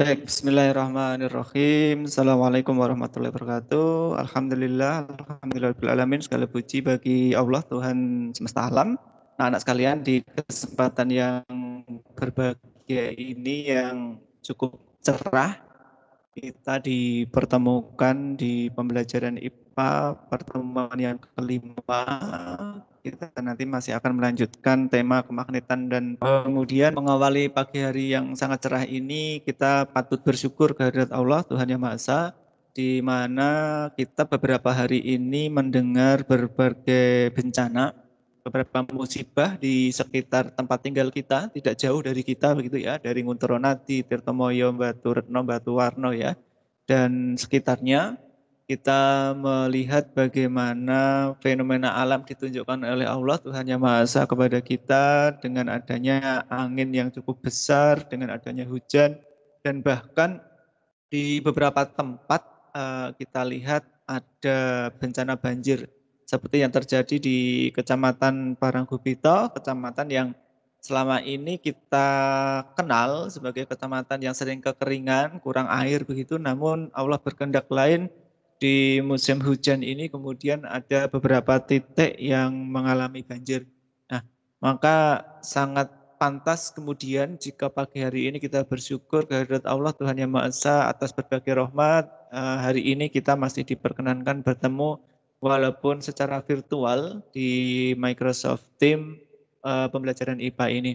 Baik, bismillahirrahmanirrahim. Assalamualaikum warahmatullahi wabarakatuh. Alhamdulillah, alhamdulillah alamin. Segala puji bagi Allah, Tuhan semesta alam. Nah, anak sekalian, di kesempatan yang berbahagia ini yang cukup cerah, kita dipertemukan di pembelajaran IPA pertemuan yang kelima kita nanti masih akan melanjutkan tema kemagnetan dan kemudian mengawali pagi hari yang sangat cerah ini kita patut bersyukur kehadirat Allah Tuhan Yang Maha Esa di mana kita beberapa hari ini mendengar berbagai bencana beberapa musibah di sekitar tempat tinggal kita, tidak jauh dari kita begitu ya, dari Ngunteronati, Tirtomoyo, Batu Retno, Batu Warno ya, dan sekitarnya kita melihat bagaimana fenomena alam ditunjukkan oleh Allah Tuhan Yang Maha Esa kepada kita dengan adanya angin yang cukup besar, dengan adanya hujan, dan bahkan di beberapa tempat eh, kita lihat ada bencana banjir seperti yang terjadi di Kecamatan Paranggubito, kecamatan yang selama ini kita kenal sebagai kecamatan yang sering kekeringan, kurang air begitu, namun Allah berkehendak lain di musim hujan ini kemudian ada beberapa titik yang mengalami banjir. Nah, maka sangat pantas kemudian jika pagi hari ini kita bersyukur kehadirat Allah Tuhan Yang Maha Esa atas berbagai rahmat. Eh, hari ini kita masih diperkenankan bertemu walaupun secara virtual di Microsoft Team eh, pembelajaran IPA ini.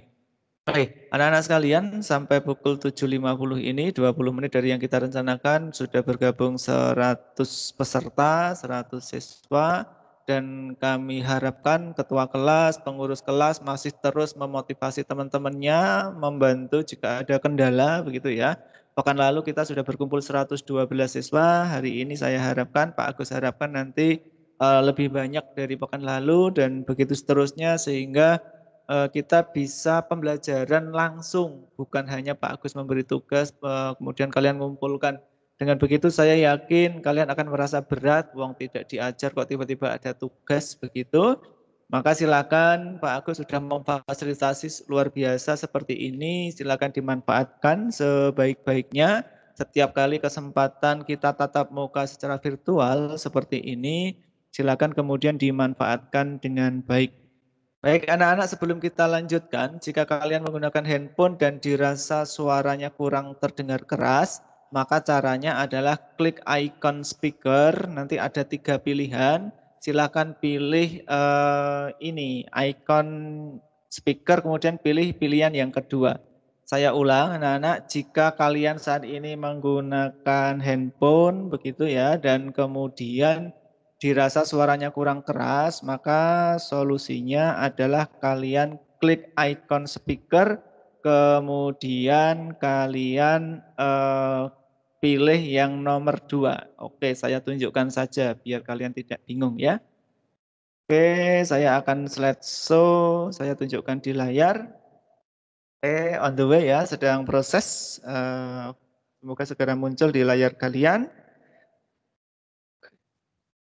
Oke, anak-anak sekalian, sampai pukul 7.50 ini 20 menit dari yang kita rencanakan sudah bergabung 100 peserta, 100 siswa dan kami harapkan ketua kelas, pengurus kelas masih terus memotivasi teman-temannya, membantu jika ada kendala begitu ya. Pekan lalu kita sudah berkumpul 112 siswa, hari ini saya harapkan Pak Agus harapkan nanti uh, lebih banyak dari pekan lalu dan begitu seterusnya sehingga Eh, kita bisa pembelajaran langsung, bukan hanya Pak Agus memberi tugas, eh, kemudian kalian mengumpulkan. Dengan begitu saya yakin kalian akan merasa berat, uang tidak diajar kok tiba-tiba ada tugas begitu. Maka silakan Pak Agus sudah memfasilitasi luar biasa seperti ini, silakan dimanfaatkan sebaik-baiknya. Setiap kali kesempatan kita tatap muka secara virtual seperti ini, silakan kemudian dimanfaatkan dengan baik. Baik anak-anak sebelum kita lanjutkan, jika kalian menggunakan handphone dan dirasa suaranya kurang terdengar keras, maka caranya adalah klik icon speaker, nanti ada tiga pilihan, silakan pilih uh, ini, icon speaker kemudian pilih pilihan yang kedua. Saya ulang anak-anak, jika kalian saat ini menggunakan handphone begitu ya, dan kemudian dirasa suaranya kurang keras, maka solusinya adalah kalian klik icon speaker, kemudian kalian uh, pilih yang nomor dua. Oke, saya tunjukkan saja biar kalian tidak bingung ya. Oke, saya akan slide show saya tunjukkan di layar. Oke, on the way ya, sedang proses. Uh, semoga segera muncul di layar kalian.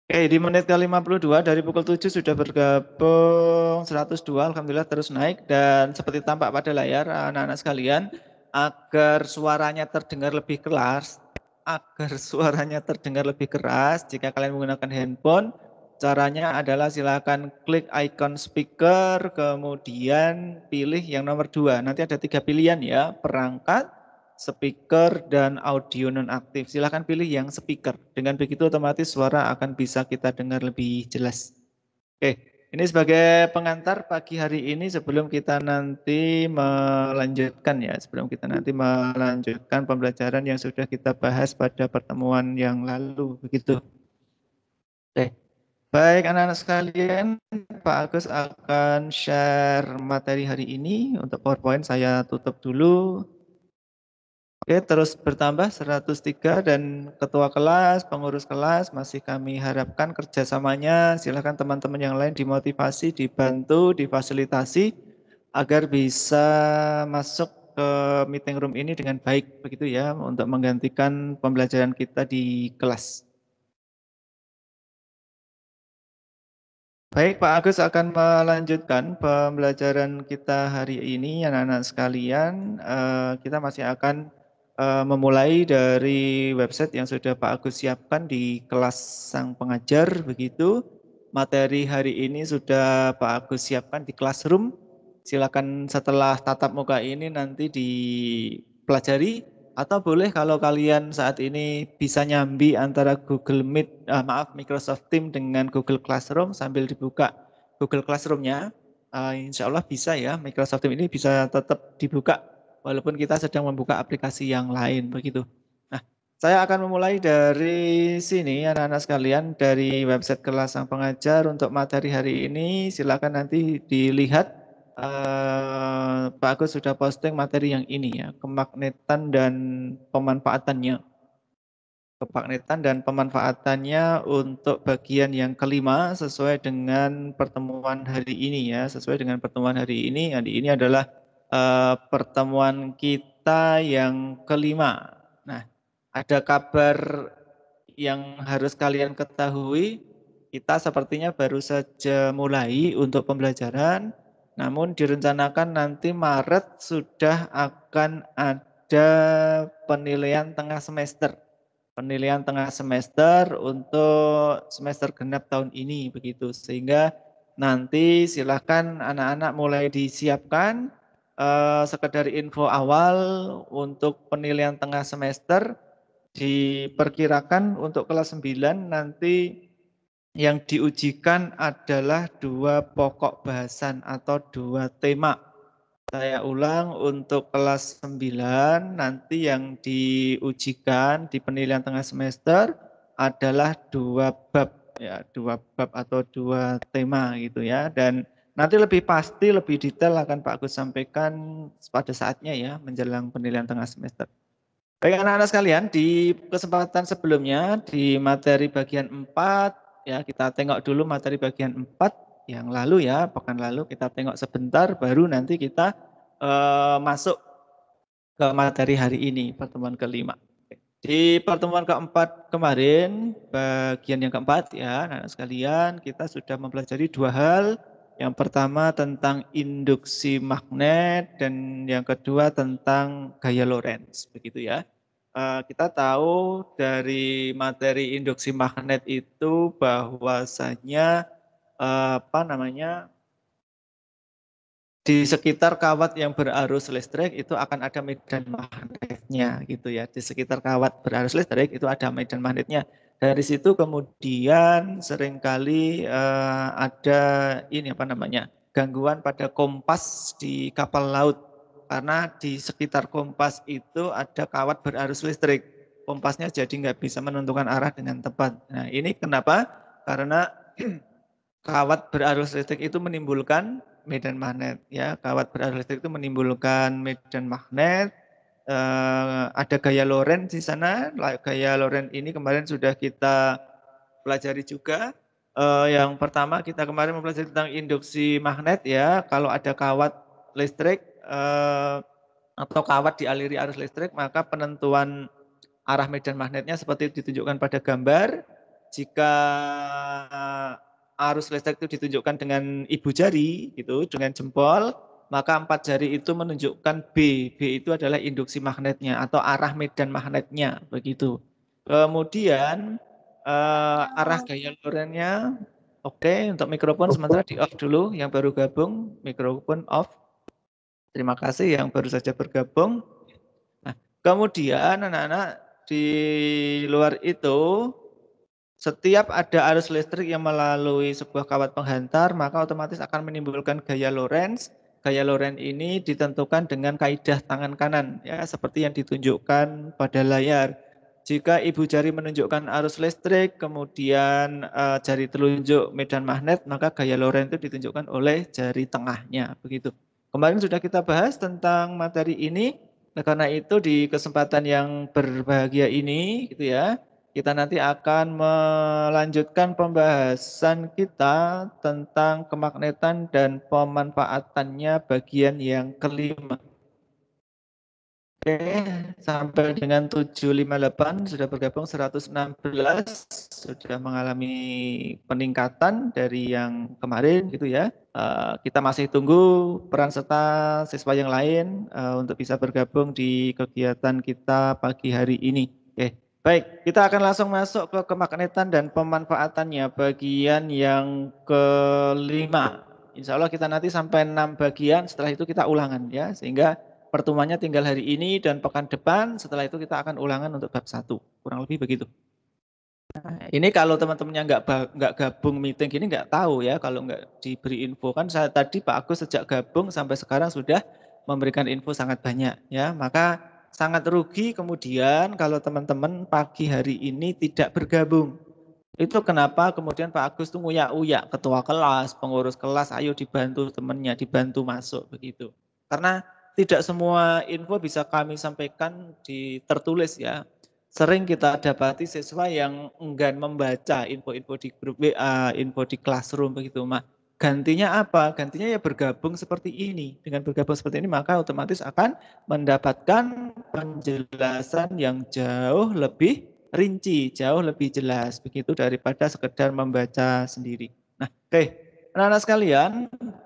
Oke, di menit ke-52 dari pukul 7 sudah bergabung 102, Alhamdulillah terus naik. Dan seperti tampak pada layar, anak-anak sekalian, agar suaranya terdengar lebih keras, agar suaranya terdengar lebih keras, jika kalian menggunakan handphone, caranya adalah silakan klik icon speaker, kemudian pilih yang nomor dua. Nanti ada tiga pilihan ya, perangkat, speaker, dan audio nonaktif. Silahkan pilih yang speaker. Dengan begitu otomatis suara akan bisa kita dengar lebih jelas. Oke, ini sebagai pengantar pagi hari ini sebelum kita nanti melanjutkan ya, sebelum kita nanti melanjutkan pembelajaran yang sudah kita bahas pada pertemuan yang lalu begitu. Oke. Baik anak-anak sekalian, Pak Agus akan share materi hari ini. Untuk PowerPoint saya tutup dulu. Oke, terus bertambah 103 dan ketua kelas, pengurus kelas masih kami harapkan kerjasamanya. Silahkan teman-teman yang lain dimotivasi, dibantu, difasilitasi agar bisa masuk ke meeting room ini dengan baik begitu ya untuk menggantikan pembelajaran kita di kelas. Baik, Pak Agus akan melanjutkan pembelajaran kita hari ini, anak-anak sekalian. Eh, kita masih akan Eh, memulai dari website yang sudah Pak Agus siapkan di kelas sang pengajar begitu. Materi hari ini sudah Pak Agus siapkan di classroom. Silakan setelah tatap muka ini nanti dipelajari atau boleh kalau kalian saat ini bisa nyambi antara Google Meet, uh, maaf Microsoft Team dengan Google Classroom sambil dibuka Google Classroom-nya. Uh, insya Allah bisa ya, Microsoft Team ini bisa tetap dibuka walaupun kita sedang membuka aplikasi yang lain begitu. Nah, saya akan memulai dari sini anak-anak sekalian dari website kelas sang pengajar untuk materi hari ini silakan nanti dilihat uh, Pak Agus sudah posting materi yang ini ya, kemagnetan dan pemanfaatannya. Kemagnetan dan pemanfaatannya untuk bagian yang kelima sesuai dengan pertemuan hari ini ya, sesuai dengan pertemuan hari ini. Hari ini adalah Eh, pertemuan kita yang kelima. Nah, ada kabar yang harus kalian ketahui. Kita sepertinya baru saja mulai untuk pembelajaran, namun direncanakan nanti Maret sudah akan ada penilaian tengah semester. Penilaian tengah semester untuk semester genap tahun ini begitu. Sehingga nanti silahkan anak-anak mulai disiapkan Eh, sekedar info awal untuk penilaian tengah semester diperkirakan untuk kelas 9 nanti yang diujikan adalah dua pokok bahasan atau dua tema. Saya ulang untuk kelas 9 nanti yang diujikan di penilaian tengah semester adalah dua bab ya, dua bab atau dua tema gitu ya dan Nanti lebih pasti, lebih detail akan Pak Agus sampaikan pada saatnya ya, menjelang penilaian tengah semester. Baik anak-anak sekalian, di kesempatan sebelumnya di materi bagian 4 ya kita tengok dulu materi bagian 4 yang lalu ya, pekan lalu kita tengok sebentar baru nanti kita uh, masuk ke materi hari ini, pertemuan kelima. Di pertemuan keempat kemarin, bagian yang keempat ya, anak-anak sekalian, kita sudah mempelajari dua hal yang pertama tentang induksi magnet dan yang kedua tentang gaya Lorentz, begitu ya. Eh, kita tahu dari materi induksi magnet itu bahwasanya eh, apa namanya di sekitar kawat yang berarus listrik itu akan ada medan magnetnya gitu ya. Di sekitar kawat berarus listrik itu ada medan magnetnya dari situ kemudian seringkali uh, ada ini apa namanya gangguan pada kompas di kapal laut karena di sekitar kompas itu ada kawat berarus listrik kompasnya jadi nggak bisa menentukan arah dengan tepat nah ini kenapa karena kawat berarus listrik itu menimbulkan medan magnet ya kawat berarus listrik itu menimbulkan medan magnet Eh, ada gaya Loren di sana. Gaya Loren ini kemarin sudah kita pelajari juga. Uh, yang pertama kita kemarin mempelajari tentang induksi magnet ya. Kalau ada kawat listrik uh, atau kawat dialiri arus listrik, maka penentuan arah medan magnetnya seperti ditunjukkan pada gambar. Jika arus listrik itu ditunjukkan dengan ibu jari gitu, dengan jempol, maka empat jari itu menunjukkan B. B itu adalah induksi magnetnya atau arah medan magnetnya, begitu. Kemudian uh, arah gaya lorennya, oke okay, untuk mikrofon sementara di off dulu. Yang baru gabung mikrofon off. Terima kasih yang baru saja bergabung. Nah, kemudian anak-anak di luar itu setiap ada arus listrik yang melalui sebuah kawat penghantar, maka otomatis akan menimbulkan gaya Lorentz gaya Loren ini ditentukan dengan kaidah tangan kanan ya seperti yang ditunjukkan pada layar. Jika ibu jari menunjukkan arus listrik, kemudian uh, jari telunjuk medan magnet, maka gaya Loren itu ditunjukkan oleh jari tengahnya begitu. Kemarin sudah kita bahas tentang materi ini. Nah, karena itu di kesempatan yang berbahagia ini gitu ya, kita nanti akan melanjutkan pembahasan kita tentang kemagnetan dan pemanfaatannya bagian yang kelima. Oke, sampai dengan 758 sudah bergabung 116, sudah mengalami peningkatan dari yang kemarin gitu ya. Eh, kita masih tunggu peran serta siswa yang lain eh, untuk bisa bergabung di kegiatan kita pagi hari ini. Baik, kita akan langsung masuk ke kemagnetan dan pemanfaatannya bagian yang kelima. Insya Allah kita nanti sampai enam bagian, setelah itu kita ulangan ya, sehingga pertemuannya tinggal hari ini dan pekan depan, setelah itu kita akan ulangan untuk bab satu, kurang lebih begitu. Nah, ini kalau teman-temannya nggak nggak gabung meeting ini nggak tahu ya kalau nggak diberi info kan saya tadi Pak Agus sejak gabung sampai sekarang sudah memberikan info sangat banyak ya maka sangat rugi kemudian kalau teman-teman pagi hari ini tidak bergabung. Itu kenapa kemudian Pak Agus tuh nguyak-uyak ketua kelas, pengurus kelas, ayo dibantu temannya, dibantu masuk begitu. Karena tidak semua info bisa kami sampaikan di tertulis ya. Sering kita dapati siswa yang enggan membaca info-info di grup WA, info di classroom begitu, Mak gantinya apa? Gantinya ya bergabung seperti ini. Dengan bergabung seperti ini maka otomatis akan mendapatkan penjelasan yang jauh lebih rinci, jauh lebih jelas begitu daripada sekedar membaca sendiri. Nah, oke. Okay. Anak-anak sekalian,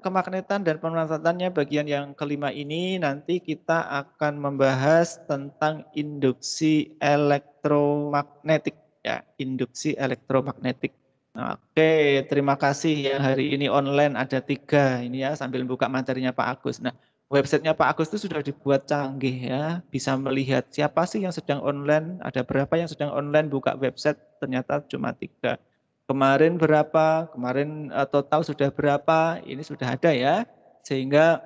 kemagnetan dan pemanfaatannya bagian yang kelima ini nanti kita akan membahas tentang induksi elektromagnetik ya, induksi elektromagnetik. Oke, terima kasih ya hari ini online ada tiga ini ya sambil buka materinya Pak Agus. Nah, websitenya Pak Agus itu sudah dibuat canggih ya, bisa melihat siapa sih yang sedang online, ada berapa yang sedang online buka website ternyata cuma tiga. Kemarin berapa, kemarin uh, total sudah berapa, ini sudah ada ya, sehingga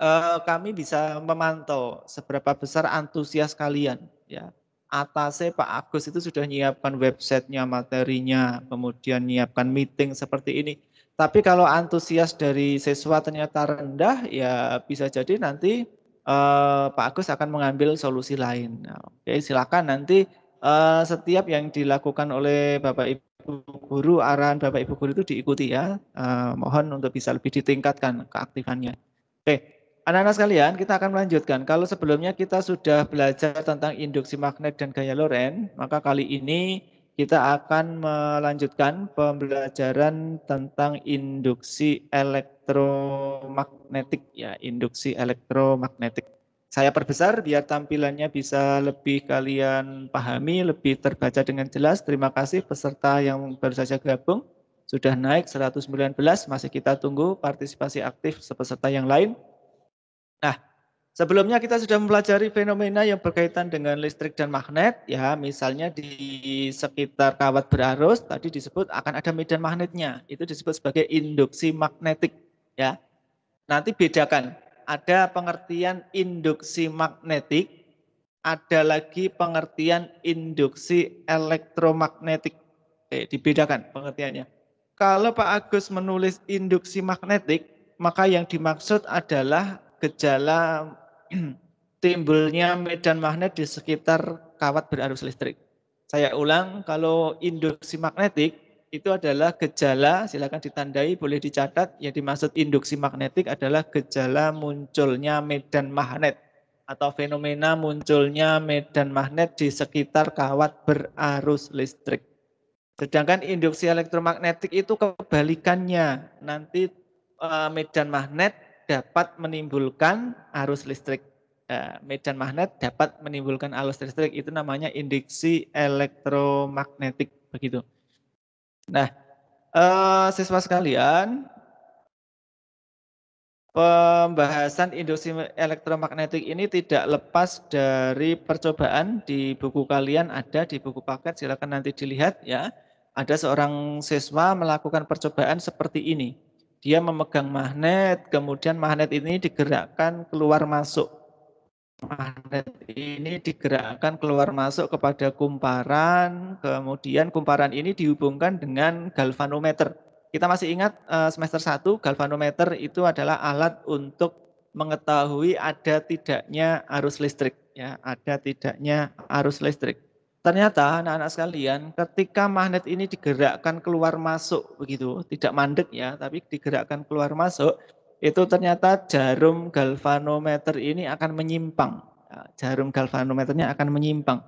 uh, kami bisa memantau seberapa besar antusias kalian ya atasnya Pak Agus itu sudah menyiapkan websitenya, materinya, kemudian menyiapkan meeting seperti ini. Tapi kalau antusias dari siswa ternyata rendah, ya bisa jadi nanti eh, Pak Agus akan mengambil solusi lain. Nah, oke, silakan nanti eh, setiap yang dilakukan oleh Bapak Ibu guru, arahan Bapak Ibu guru itu diikuti ya. Uh, mohon untuk bisa lebih ditingkatkan keaktifannya. Oke, Anak-anak sekalian, kita akan melanjutkan. Kalau sebelumnya kita sudah belajar tentang induksi magnet dan gaya Lorentz, maka kali ini kita akan melanjutkan pembelajaran tentang induksi elektromagnetik ya, induksi elektromagnetik. Saya perbesar biar tampilannya bisa lebih kalian pahami, lebih terbaca dengan jelas. Terima kasih peserta yang baru saja gabung. Sudah naik 119, masih kita tunggu partisipasi aktif sepeserta yang lain. Nah, sebelumnya kita sudah mempelajari fenomena yang berkaitan dengan listrik dan magnet, ya misalnya di sekitar kawat berarus tadi disebut akan ada medan magnetnya, itu disebut sebagai induksi magnetik, ya. Nanti bedakan, ada pengertian induksi magnetik, ada lagi pengertian induksi elektromagnetik. eh, dibedakan pengertiannya. Kalau Pak Agus menulis induksi magnetik, maka yang dimaksud adalah gejala timbulnya medan magnet di sekitar kawat berarus listrik. Saya ulang, kalau induksi magnetik itu adalah gejala, silakan ditandai, boleh dicatat, yang dimaksud induksi magnetik adalah gejala munculnya medan magnet atau fenomena munculnya medan magnet di sekitar kawat berarus listrik. Sedangkan induksi elektromagnetik itu kebalikannya, nanti eh, medan magnet dapat menimbulkan arus listrik. Eh, medan magnet dapat menimbulkan arus listrik itu namanya induksi elektromagnetik begitu. Nah, eh, siswa sekalian, pembahasan induksi elektromagnetik ini tidak lepas dari percobaan di buku kalian ada di buku paket silakan nanti dilihat ya. Ada seorang siswa melakukan percobaan seperti ini dia memegang magnet, kemudian magnet ini digerakkan keluar masuk. Magnet ini digerakkan keluar masuk kepada kumparan, kemudian kumparan ini dihubungkan dengan galvanometer. Kita masih ingat eh, semester 1 galvanometer itu adalah alat untuk mengetahui ada tidaknya arus listrik ya, ada tidaknya arus listrik ternyata anak-anak sekalian ketika magnet ini digerakkan keluar masuk begitu tidak mandek ya tapi digerakkan keluar masuk itu ternyata jarum galvanometer ini akan menyimpang nah, jarum galvanometernya akan menyimpang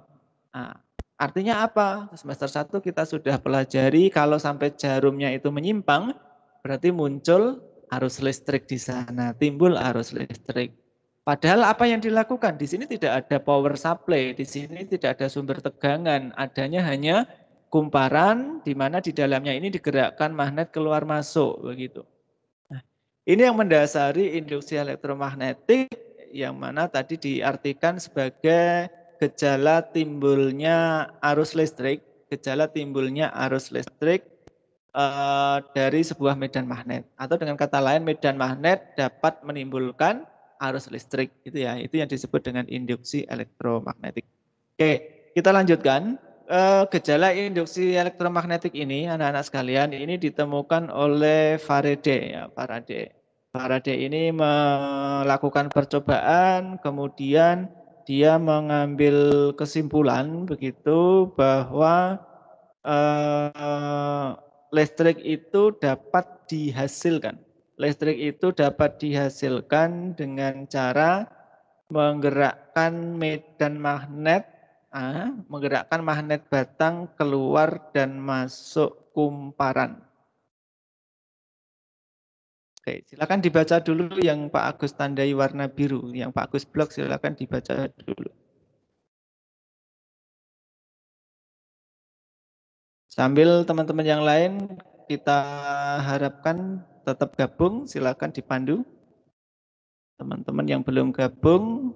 nah, artinya apa semester 1 kita sudah pelajari kalau sampai jarumnya itu menyimpang berarti muncul arus listrik di sana timbul arus listrik Padahal apa yang dilakukan di sini tidak ada power supply, di sini tidak ada sumber tegangan, adanya hanya kumparan di mana di dalamnya ini digerakkan magnet keluar masuk begitu. Nah, ini yang mendasari induksi elektromagnetik yang mana tadi diartikan sebagai gejala timbulnya arus listrik, gejala timbulnya arus listrik uh, dari sebuah medan magnet atau dengan kata lain medan magnet dapat menimbulkan arus listrik itu ya itu yang disebut dengan induksi elektromagnetik. Oke kita lanjutkan e, gejala induksi elektromagnetik ini anak-anak sekalian ini ditemukan oleh Faraday ya Faraday. Faraday ini melakukan percobaan kemudian dia mengambil kesimpulan begitu bahwa e, listrik itu dapat dihasilkan Listrik itu dapat dihasilkan dengan cara menggerakkan medan magnet ah, menggerakkan magnet batang keluar dan masuk kumparan. Oke, silakan dibaca dulu yang Pak Agus tandai warna biru, yang Pak Agus blok silakan dibaca dulu. Sambil teman-teman yang lain kita harapkan tetap gabung, silakan dipandu. Teman-teman yang belum gabung,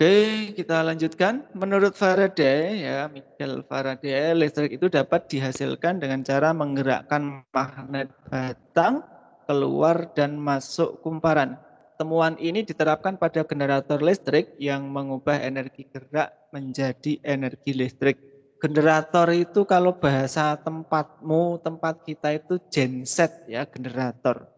Oke, kita lanjutkan. Menurut Faraday, ya, Michael Faraday, listrik itu dapat dihasilkan dengan cara menggerakkan magnet batang keluar dan masuk kumparan. Temuan ini diterapkan pada generator listrik yang mengubah energi gerak menjadi energi listrik. Generator itu kalau bahasa tempatmu, tempat kita itu genset ya, generator.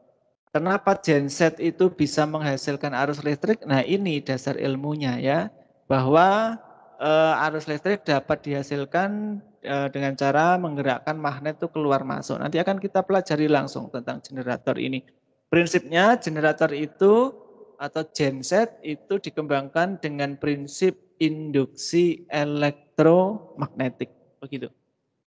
Kenapa genset itu bisa menghasilkan arus listrik? Nah, ini dasar ilmunya ya, bahwa e, arus listrik dapat dihasilkan eh, dengan cara menggerakkan magnet itu keluar masuk. Nanti akan kita pelajari langsung tentang generator ini. Prinsipnya generator itu atau genset itu dikembangkan dengan prinsip induksi elektromagnetik. Begitu.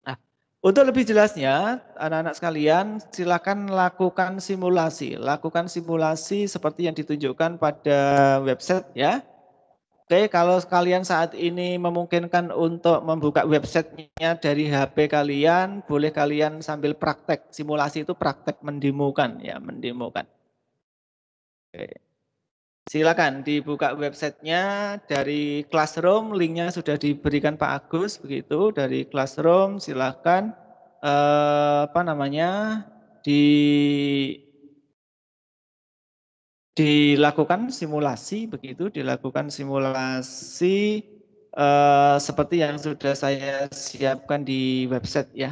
Nah, untuk lebih jelasnya, anak-anak sekalian silakan lakukan simulasi. Lakukan simulasi seperti yang ditunjukkan pada website ya. Oke, kalau kalian saat ini memungkinkan untuk membuka websitenya dari HP kalian, boleh kalian sambil praktek. Simulasi itu praktek mendemokan, ya, mendemokan. Oke. Silakan dibuka websitenya dari Classroom, linknya sudah diberikan Pak Agus, begitu. Dari Classroom, silakan eh, apa namanya di dilakukan simulasi begitu, dilakukan simulasi eh, seperti yang sudah saya siapkan di website ya.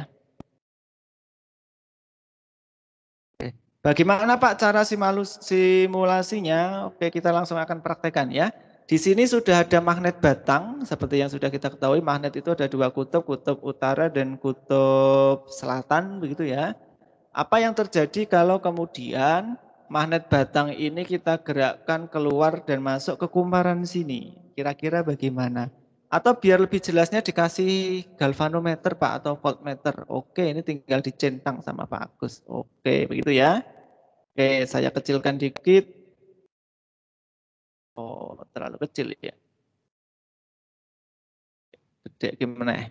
Oke. Bagaimana Pak cara simulasinya? Oke, kita langsung akan praktekkan ya. Di sini sudah ada magnet batang, seperti yang sudah kita ketahui magnet itu ada dua kutub, kutub utara dan kutub selatan begitu ya. Apa yang terjadi kalau kemudian magnet batang ini kita gerakkan keluar dan masuk ke kumparan sini. Kira-kira bagaimana? Atau biar lebih jelasnya dikasih galvanometer Pak atau voltmeter. Oke, ini tinggal dicentang sama Pak Agus. Oke, begitu ya. Oke, saya kecilkan dikit. Oh, terlalu kecil ya. Gede gimana ya?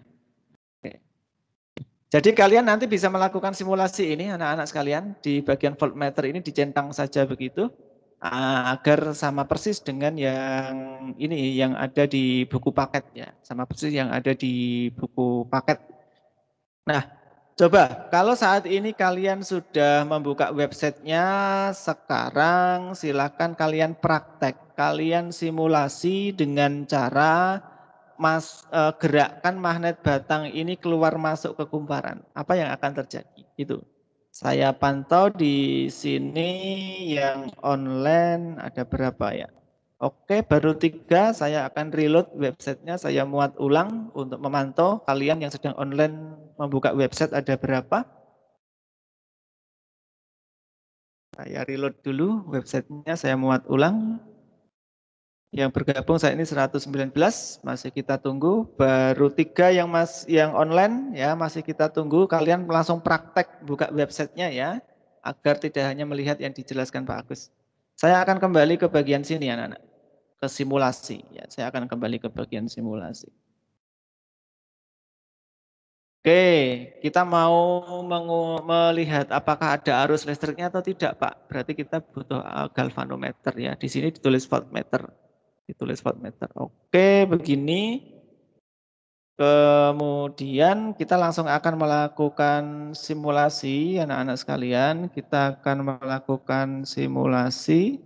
Jadi kalian nanti bisa melakukan simulasi ini anak-anak sekalian di bagian voltmeter ini dicentang saja begitu eh, agar sama persis dengan yang ini yang ada di buku paket ya, sama persis yang ada di buku paket. Nah, coba kalau saat ini kalian sudah membuka websitenya, sekarang silakan kalian praktek, kalian simulasi dengan cara mas e, gerakkan magnet batang ini keluar masuk ke kumparan, apa yang akan terjadi? Itu. Saya pantau di sini yang online ada berapa ya? Oke, baru tiga. Saya akan reload websitenya. Saya muat ulang untuk memantau kalian yang sedang online membuka website ada berapa. Saya reload dulu websitenya. Saya muat ulang yang bergabung saat ini 119 masih kita tunggu baru tiga yang mas yang online ya masih kita tunggu kalian langsung praktek buka websitenya ya agar tidak hanya melihat yang dijelaskan Pak Agus saya akan kembali ke bagian sini anak-anak ke simulasi ya saya akan kembali ke bagian simulasi Oke kita mau melihat apakah ada arus listriknya atau tidak Pak berarti kita butuh eh, galvanometer ya di sini ditulis voltmeter ditulis watt meter. Oke, begini. Kemudian kita langsung akan melakukan simulasi anak-anak sekalian. Kita akan melakukan simulasi.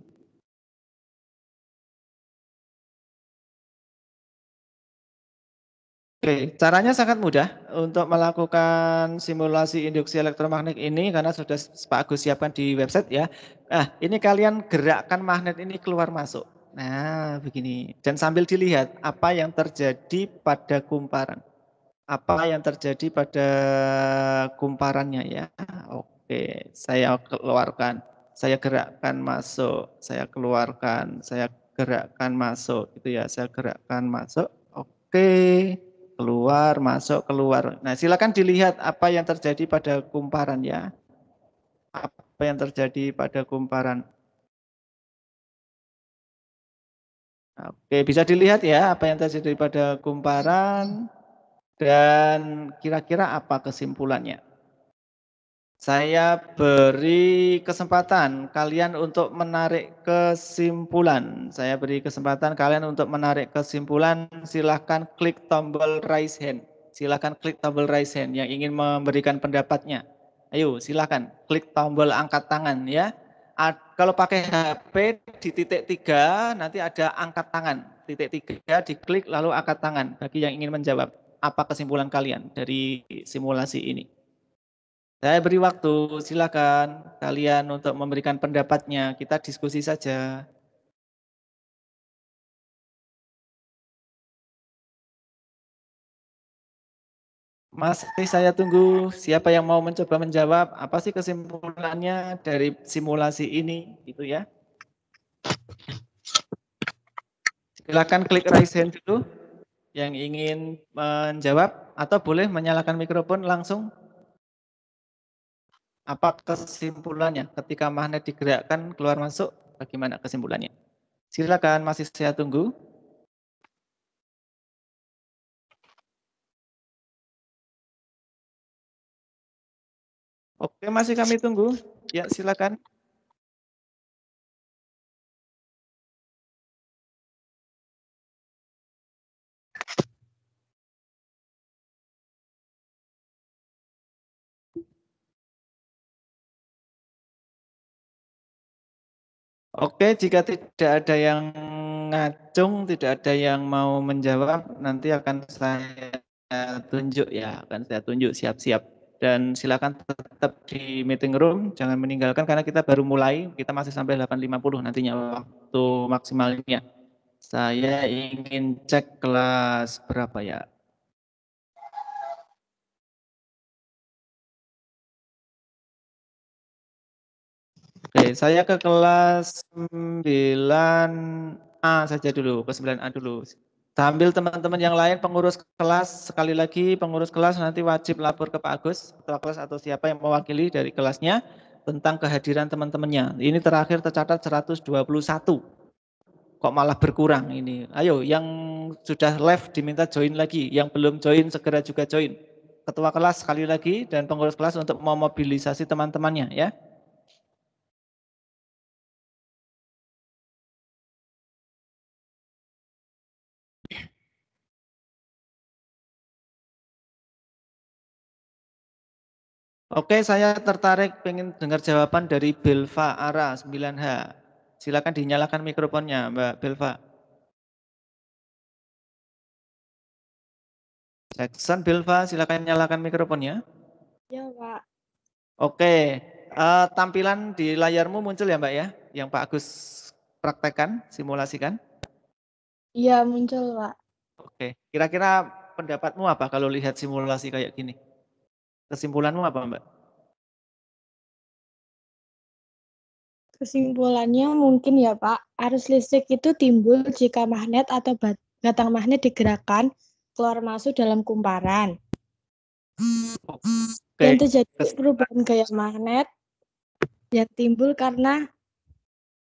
Oke, caranya sangat mudah untuk melakukan simulasi induksi elektromagnet ini karena sudah Pak Agus siapkan di website ya. Nah, ini kalian gerakkan magnet ini keluar masuk. Nah, begini. Dan sambil dilihat apa yang terjadi pada kumparan. Apa yang terjadi pada kumparannya ya. Oke, saya keluarkan. Saya gerakkan masuk, saya keluarkan, saya gerakkan masuk. Itu ya, saya gerakkan masuk. Oke, keluar, masuk, keluar. Nah, silakan dilihat apa yang terjadi pada kumparan ya. Apa yang terjadi pada kumparan. Oke, bisa dilihat ya apa yang terjadi pada kumparan dan kira-kira apa kesimpulannya. Saya beri kesempatan kalian untuk menarik kesimpulan. Saya beri kesempatan kalian untuk menarik kesimpulan. Silahkan klik tombol raise hand. Silahkan klik tombol raise hand yang ingin memberikan pendapatnya. Ayo, silahkan klik tombol angkat tangan ya kalau pakai HP di titik tiga nanti ada angkat tangan. Titik tiga diklik lalu angkat tangan bagi yang ingin menjawab. Apa kesimpulan kalian dari simulasi ini? Saya beri waktu, silakan kalian untuk memberikan pendapatnya. Kita diskusi saja. Masih saya tunggu siapa yang mau mencoba menjawab apa sih kesimpulannya dari simulasi ini itu ya. Silakan klik raise hand dulu yang ingin menjawab atau boleh menyalakan mikrofon langsung. Apa kesimpulannya ketika magnet digerakkan keluar masuk? Bagaimana kesimpulannya? Silakan masih saya tunggu. Oke, masih kami tunggu. Ya, silakan. Oke, jika tidak ada yang ngacung, tidak ada yang mau menjawab, nanti akan saya tunjuk ya, akan saya tunjuk siap-siap dan silakan tetap di meeting room, jangan meninggalkan karena kita baru mulai, kita masih sampai 8.50 nantinya waktu maksimalnya. Saya ingin cek kelas berapa ya? Oke, saya ke kelas 9A saja dulu, ke 9A dulu. Sambil teman-teman yang lain pengurus kelas sekali lagi pengurus kelas nanti wajib lapor ke Pak Agus ketua kelas atau siapa yang mewakili dari kelasnya tentang kehadiran teman-temannya. Ini terakhir tercatat 121. Kok malah berkurang ini. Ayo yang sudah left diminta join lagi, yang belum join segera juga join. Ketua kelas sekali lagi dan pengurus kelas untuk memobilisasi teman-temannya ya. Oke, saya tertarik pengen dengar jawaban dari Belva Ara 9H. Silakan dinyalakan mikrofonnya, Mbak Belva. Jackson Belva, silakan nyalakan mikrofonnya. Ya, Pak. Oke, uh, tampilan di layarmu muncul ya, Mbak ya, yang Pak Agus praktekkan, simulasikan. Iya, muncul, Pak. Oke, kira-kira pendapatmu apa kalau lihat simulasi kayak gini? Kesimpulanmu apa, Mbak? Kesimpulannya mungkin ya Pak, arus listrik itu timbul jika magnet atau batang magnet digerakkan keluar masuk dalam kumparan. Okay. Yang terjadi perubahan gaya magnet yang timbul karena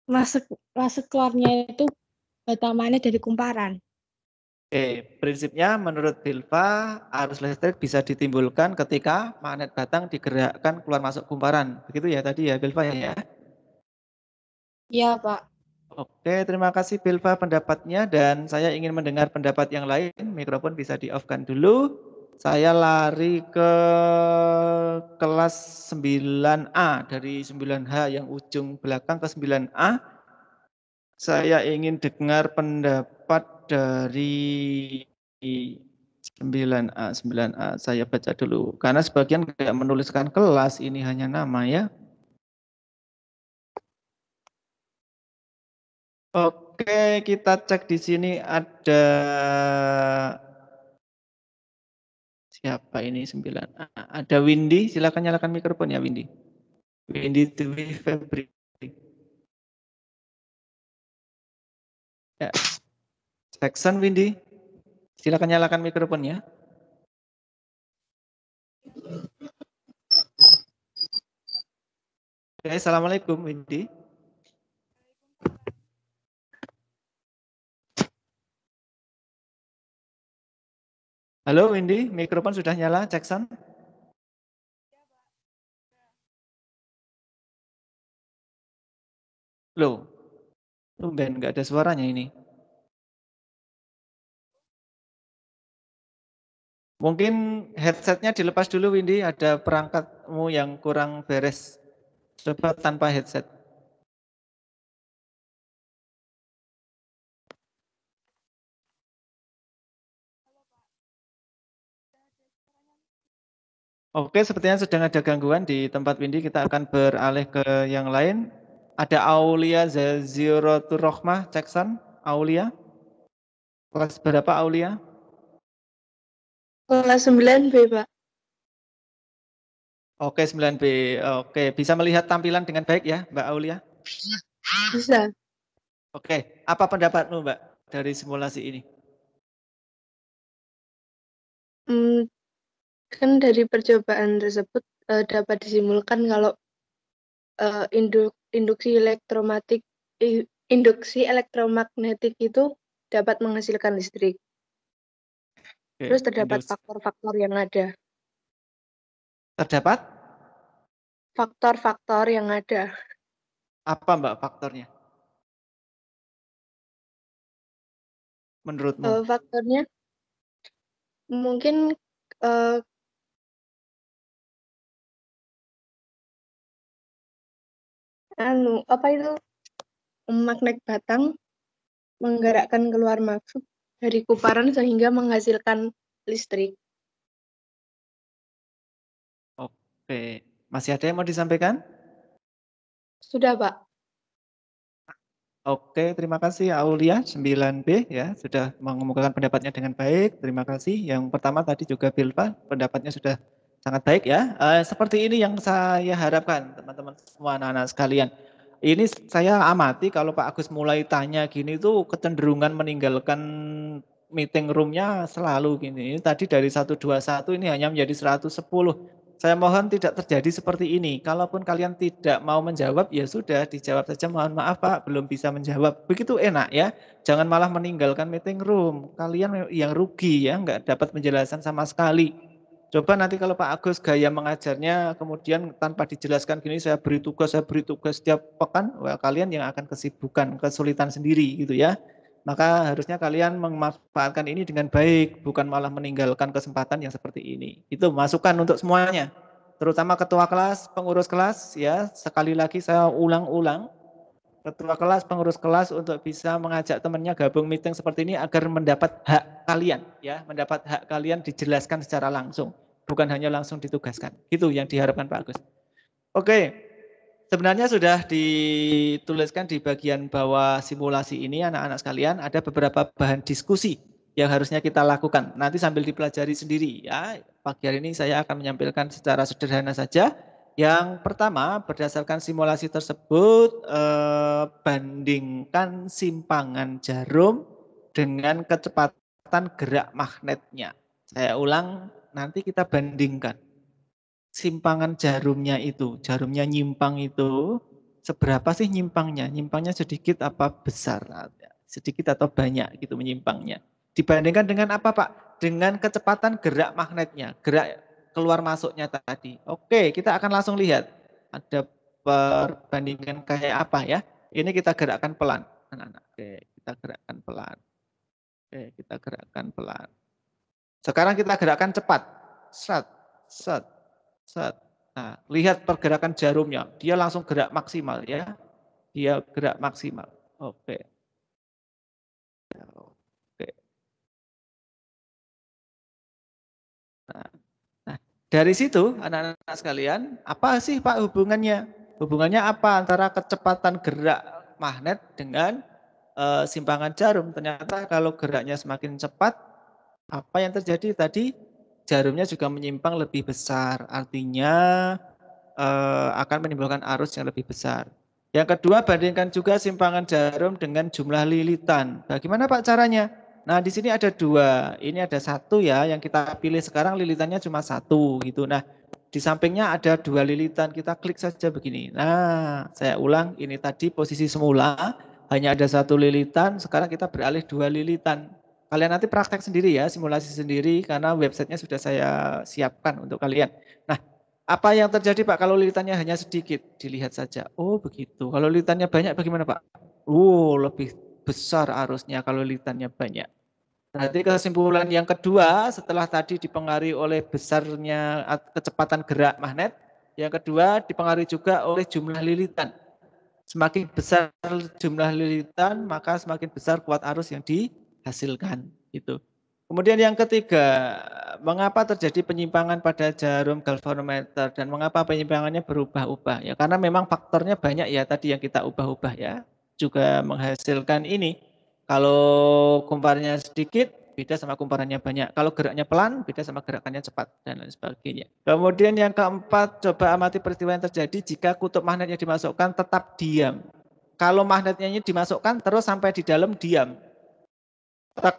masuk masuk keluarnya itu batang magnet dari kumparan. Oke, eh, prinsipnya menurut Bilva, arus listrik bisa ditimbulkan ketika magnet batang digerakkan keluar masuk kumparan. Begitu ya tadi ya Bilva ya, ya? Iya Pak. Oke, terima kasih Bilva pendapatnya dan saya ingin mendengar pendapat yang lain. Mikrofon bisa di-off-kan dulu. Saya lari ke kelas 9A dari 9H yang ujung belakang ke 9A. Saya ingin dengar pendapat dari 9A, 9A saya baca dulu. Karena sebagian tidak menuliskan kelas, ini hanya nama ya. Oke, kita cek di sini ada siapa ini 9A. Ada Windy, silakan nyalakan mikrofon ya Windy. Windy TV Febri. Ya. Jackson Windy, silakan nyalakan mikrofonnya. Oke, assalamualaikum Windy. Halo Windy, mikrofon sudah nyala, Jackson. Loh, tumben nggak ada suaranya ini. Mungkin headsetnya dilepas dulu Windy, ada perangkatmu yang kurang beres. Coba tanpa headset. Oke, sepertinya sedang ada gangguan di tempat Windy. Kita akan beralih ke yang lain. Ada Aulia Zazirotul Rohmah, Ceksan. Aulia. Kelas berapa Aulia? Kelas 9B, Pak. Oke, 9B. Oke, bisa melihat tampilan dengan baik ya, Mbak Aulia? Bisa. Oke, apa pendapatmu, Mbak, dari simulasi ini? Hmm, kan dari percobaan tersebut uh, dapat disimulkan kalau uh, induk, induksi elektromatik induksi elektromagnetik itu dapat menghasilkan listrik. Terus terdapat faktor-faktor yang ada. Terdapat? Faktor-faktor yang ada. Apa Mbak faktornya? Menurutmu? Uh, faktornya mungkin uh, anu apa itu magnet batang menggerakkan keluar maksud dari kuparan sehingga menghasilkan listrik. Oke, masih ada yang mau disampaikan? Sudah, Pak. Oke, terima kasih Aulia 9B ya sudah mengemukakan pendapatnya dengan baik. Terima kasih. Yang pertama tadi juga Bilpa pendapatnya sudah sangat baik ya. Uh, seperti ini yang saya harapkan teman-teman semua anak-anak sekalian ini saya amati kalau Pak Agus mulai tanya gini tuh kecenderungan meninggalkan meeting roomnya selalu gini. Ini tadi dari 121 ini hanya menjadi 110. Saya mohon tidak terjadi seperti ini. Kalaupun kalian tidak mau menjawab, ya sudah dijawab saja. Mohon maaf Pak, belum bisa menjawab. Begitu enak ya. Jangan malah meninggalkan meeting room. Kalian yang rugi ya, nggak dapat penjelasan sama sekali Coba nanti kalau Pak Agus gaya mengajarnya kemudian tanpa dijelaskan gini saya beri tugas, saya beri tugas setiap pekan, well, kalian yang akan kesibukan, kesulitan sendiri gitu ya. Maka harusnya kalian memanfaatkan ini dengan baik, bukan malah meninggalkan kesempatan yang seperti ini. Itu masukan untuk semuanya, terutama ketua kelas, pengurus kelas ya. Sekali lagi saya ulang-ulang, ketua kelas, pengurus kelas untuk bisa mengajak temannya gabung meeting seperti ini agar mendapat hak kalian, ya, mendapat hak kalian dijelaskan secara langsung, bukan hanya langsung ditugaskan. Itu yang diharapkan Pak Agus. Oke, sebenarnya sudah dituliskan di bagian bawah simulasi ini, anak-anak sekalian, ada beberapa bahan diskusi yang harusnya kita lakukan. Nanti sambil dipelajari sendiri, ya. Pagi hari ini saya akan menyampaikan secara sederhana saja yang pertama, berdasarkan simulasi tersebut, eh, bandingkan simpangan jarum dengan kecepatan gerak magnetnya. Saya ulang, nanti kita bandingkan. Simpangan jarumnya itu, jarumnya nyimpang itu, seberapa sih nyimpangnya? Nyimpangnya sedikit apa besar? Nah, sedikit atau banyak gitu menyimpangnya. Dibandingkan dengan apa Pak? Dengan kecepatan gerak magnetnya. Gerak keluar masuknya tadi. Oke, kita akan langsung lihat ada perbandingan kayak apa ya. Ini kita gerakkan pelan, anak-anak. Oke, kita gerakkan pelan. Oke, kita gerakkan pelan. Sekarang kita gerakkan cepat. Set, set, set. Nah, lihat pergerakan jarumnya. Dia langsung gerak maksimal ya. Dia gerak maksimal. Oke. Oke. Nah, dari situ, anak-anak sekalian, apa sih Pak hubungannya? Hubungannya apa antara kecepatan gerak magnet dengan e, simpangan jarum? Ternyata kalau geraknya semakin cepat, apa yang terjadi tadi? Jarumnya juga menyimpang lebih besar, artinya e, akan menimbulkan arus yang lebih besar. Yang kedua, bandingkan juga simpangan jarum dengan jumlah lilitan. Bagaimana Pak caranya? Nah, di sini ada dua. Ini ada satu ya, yang kita pilih sekarang lilitannya cuma satu gitu. Nah, di sampingnya ada dua lilitan. Kita klik saja begini. Nah, saya ulang. Ini tadi posisi semula hanya ada satu lilitan. Sekarang kita beralih dua lilitan. Kalian nanti praktek sendiri ya, simulasi sendiri karena websitenya sudah saya siapkan untuk kalian. Nah, apa yang terjadi Pak kalau lilitannya hanya sedikit? Dilihat saja. Oh begitu. Kalau lilitannya banyak bagaimana Pak? Oh lebih besar arusnya kalau lilitannya banyak nanti kesimpulan yang kedua setelah tadi dipengaruhi oleh besarnya kecepatan gerak magnet, yang kedua dipengaruhi juga oleh jumlah lilitan. Semakin besar jumlah lilitan, maka semakin besar kuat arus yang dihasilkan. Itu. Kemudian yang ketiga, mengapa terjadi penyimpangan pada jarum galvanometer dan mengapa penyimpangannya berubah-ubah? Ya karena memang faktornya banyak ya tadi yang kita ubah-ubah ya juga menghasilkan ini. Kalau kumparnya sedikit, beda sama kumparannya banyak. Kalau geraknya pelan, beda sama gerakannya cepat, dan lain sebagainya. Kemudian yang keempat, coba amati peristiwa yang terjadi jika kutub magnetnya dimasukkan tetap diam. Kalau magnetnya ini dimasukkan terus sampai di dalam diam. Tek,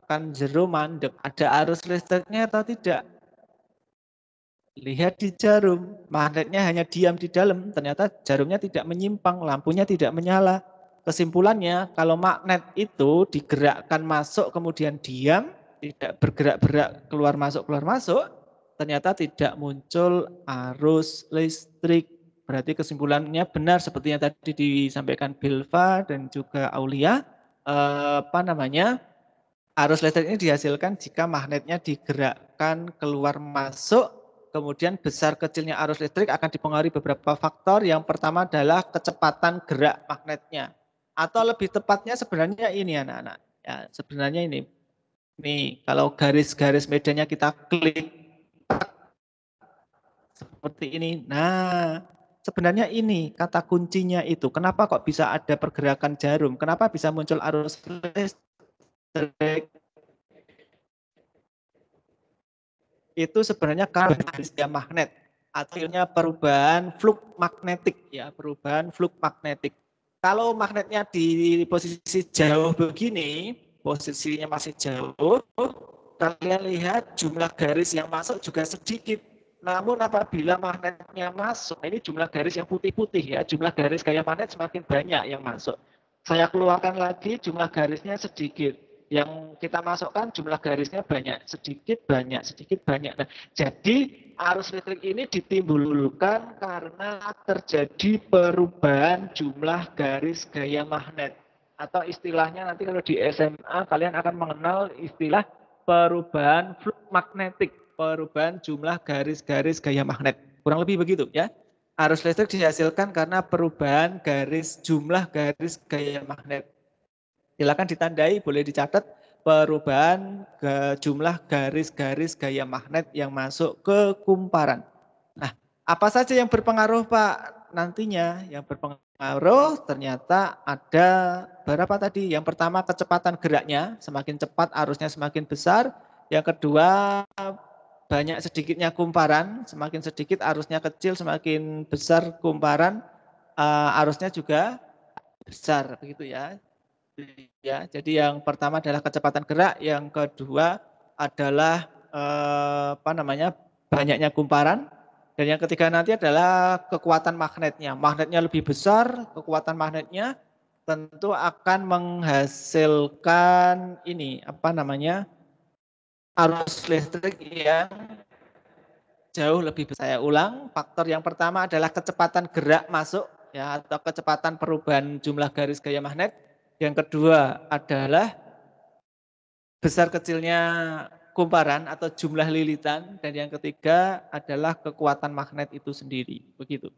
tekan jero mandek. Ada arus listriknya atau tidak? Lihat di jarum, magnetnya hanya diam di dalam. Ternyata jarumnya tidak menyimpang, lampunya tidak menyala Kesimpulannya, kalau magnet itu digerakkan masuk kemudian diam, tidak bergerak-gerak keluar masuk keluar masuk, ternyata tidak muncul arus listrik. Berarti kesimpulannya benar seperti yang tadi disampaikan Bilva dan juga Aulia, eh, apa namanya? Arus listrik ini dihasilkan jika magnetnya digerakkan keluar masuk, kemudian besar kecilnya arus listrik akan dipengaruhi beberapa faktor. Yang pertama adalah kecepatan gerak magnetnya atau lebih tepatnya sebenarnya ini anak-anak ya sebenarnya ini nih kalau garis-garis medianya kita klik seperti ini nah sebenarnya ini kata kuncinya itu kenapa kok bisa ada pergerakan jarum kenapa bisa muncul arus listrik itu sebenarnya karena dia magnet hasilnya perubahan fluk magnetik ya perubahan fluk magnetik kalau magnetnya di posisi jauh begini, posisinya masih jauh, kalian lihat jumlah garis yang masuk juga sedikit. Namun apabila magnetnya masuk, ini jumlah garis yang putih-putih ya, jumlah garis kayak magnet semakin banyak yang masuk. Saya keluarkan lagi jumlah garisnya sedikit yang kita masukkan jumlah garisnya banyak sedikit banyak sedikit banyak nah jadi arus listrik ini ditimbulkan karena terjadi perubahan jumlah garis gaya magnet atau istilahnya nanti kalau di SMA kalian akan mengenal istilah perubahan flux magnetik perubahan jumlah garis-garis gaya magnet kurang lebih begitu ya arus listrik dihasilkan karena perubahan garis jumlah garis gaya magnet Silakan ditandai, boleh dicatat perubahan ke jumlah garis-garis gaya magnet yang masuk ke kumparan. Nah, apa saja yang berpengaruh Pak nantinya? Yang berpengaruh ternyata ada berapa tadi? Yang pertama kecepatan geraknya, semakin cepat arusnya semakin besar. Yang kedua banyak sedikitnya kumparan, semakin sedikit arusnya kecil, semakin besar kumparan uh, arusnya juga besar begitu ya ya. Jadi yang pertama adalah kecepatan gerak, yang kedua adalah eh, apa namanya banyaknya kumparan, dan yang ketiga nanti adalah kekuatan magnetnya. Magnetnya lebih besar, kekuatan magnetnya tentu akan menghasilkan ini apa namanya arus listrik yang jauh lebih besar. Saya ulang, faktor yang pertama adalah kecepatan gerak masuk ya atau kecepatan perubahan jumlah garis gaya magnet. Yang kedua adalah besar kecilnya kumparan atau jumlah lilitan. Dan yang ketiga adalah kekuatan magnet itu sendiri. Begitu.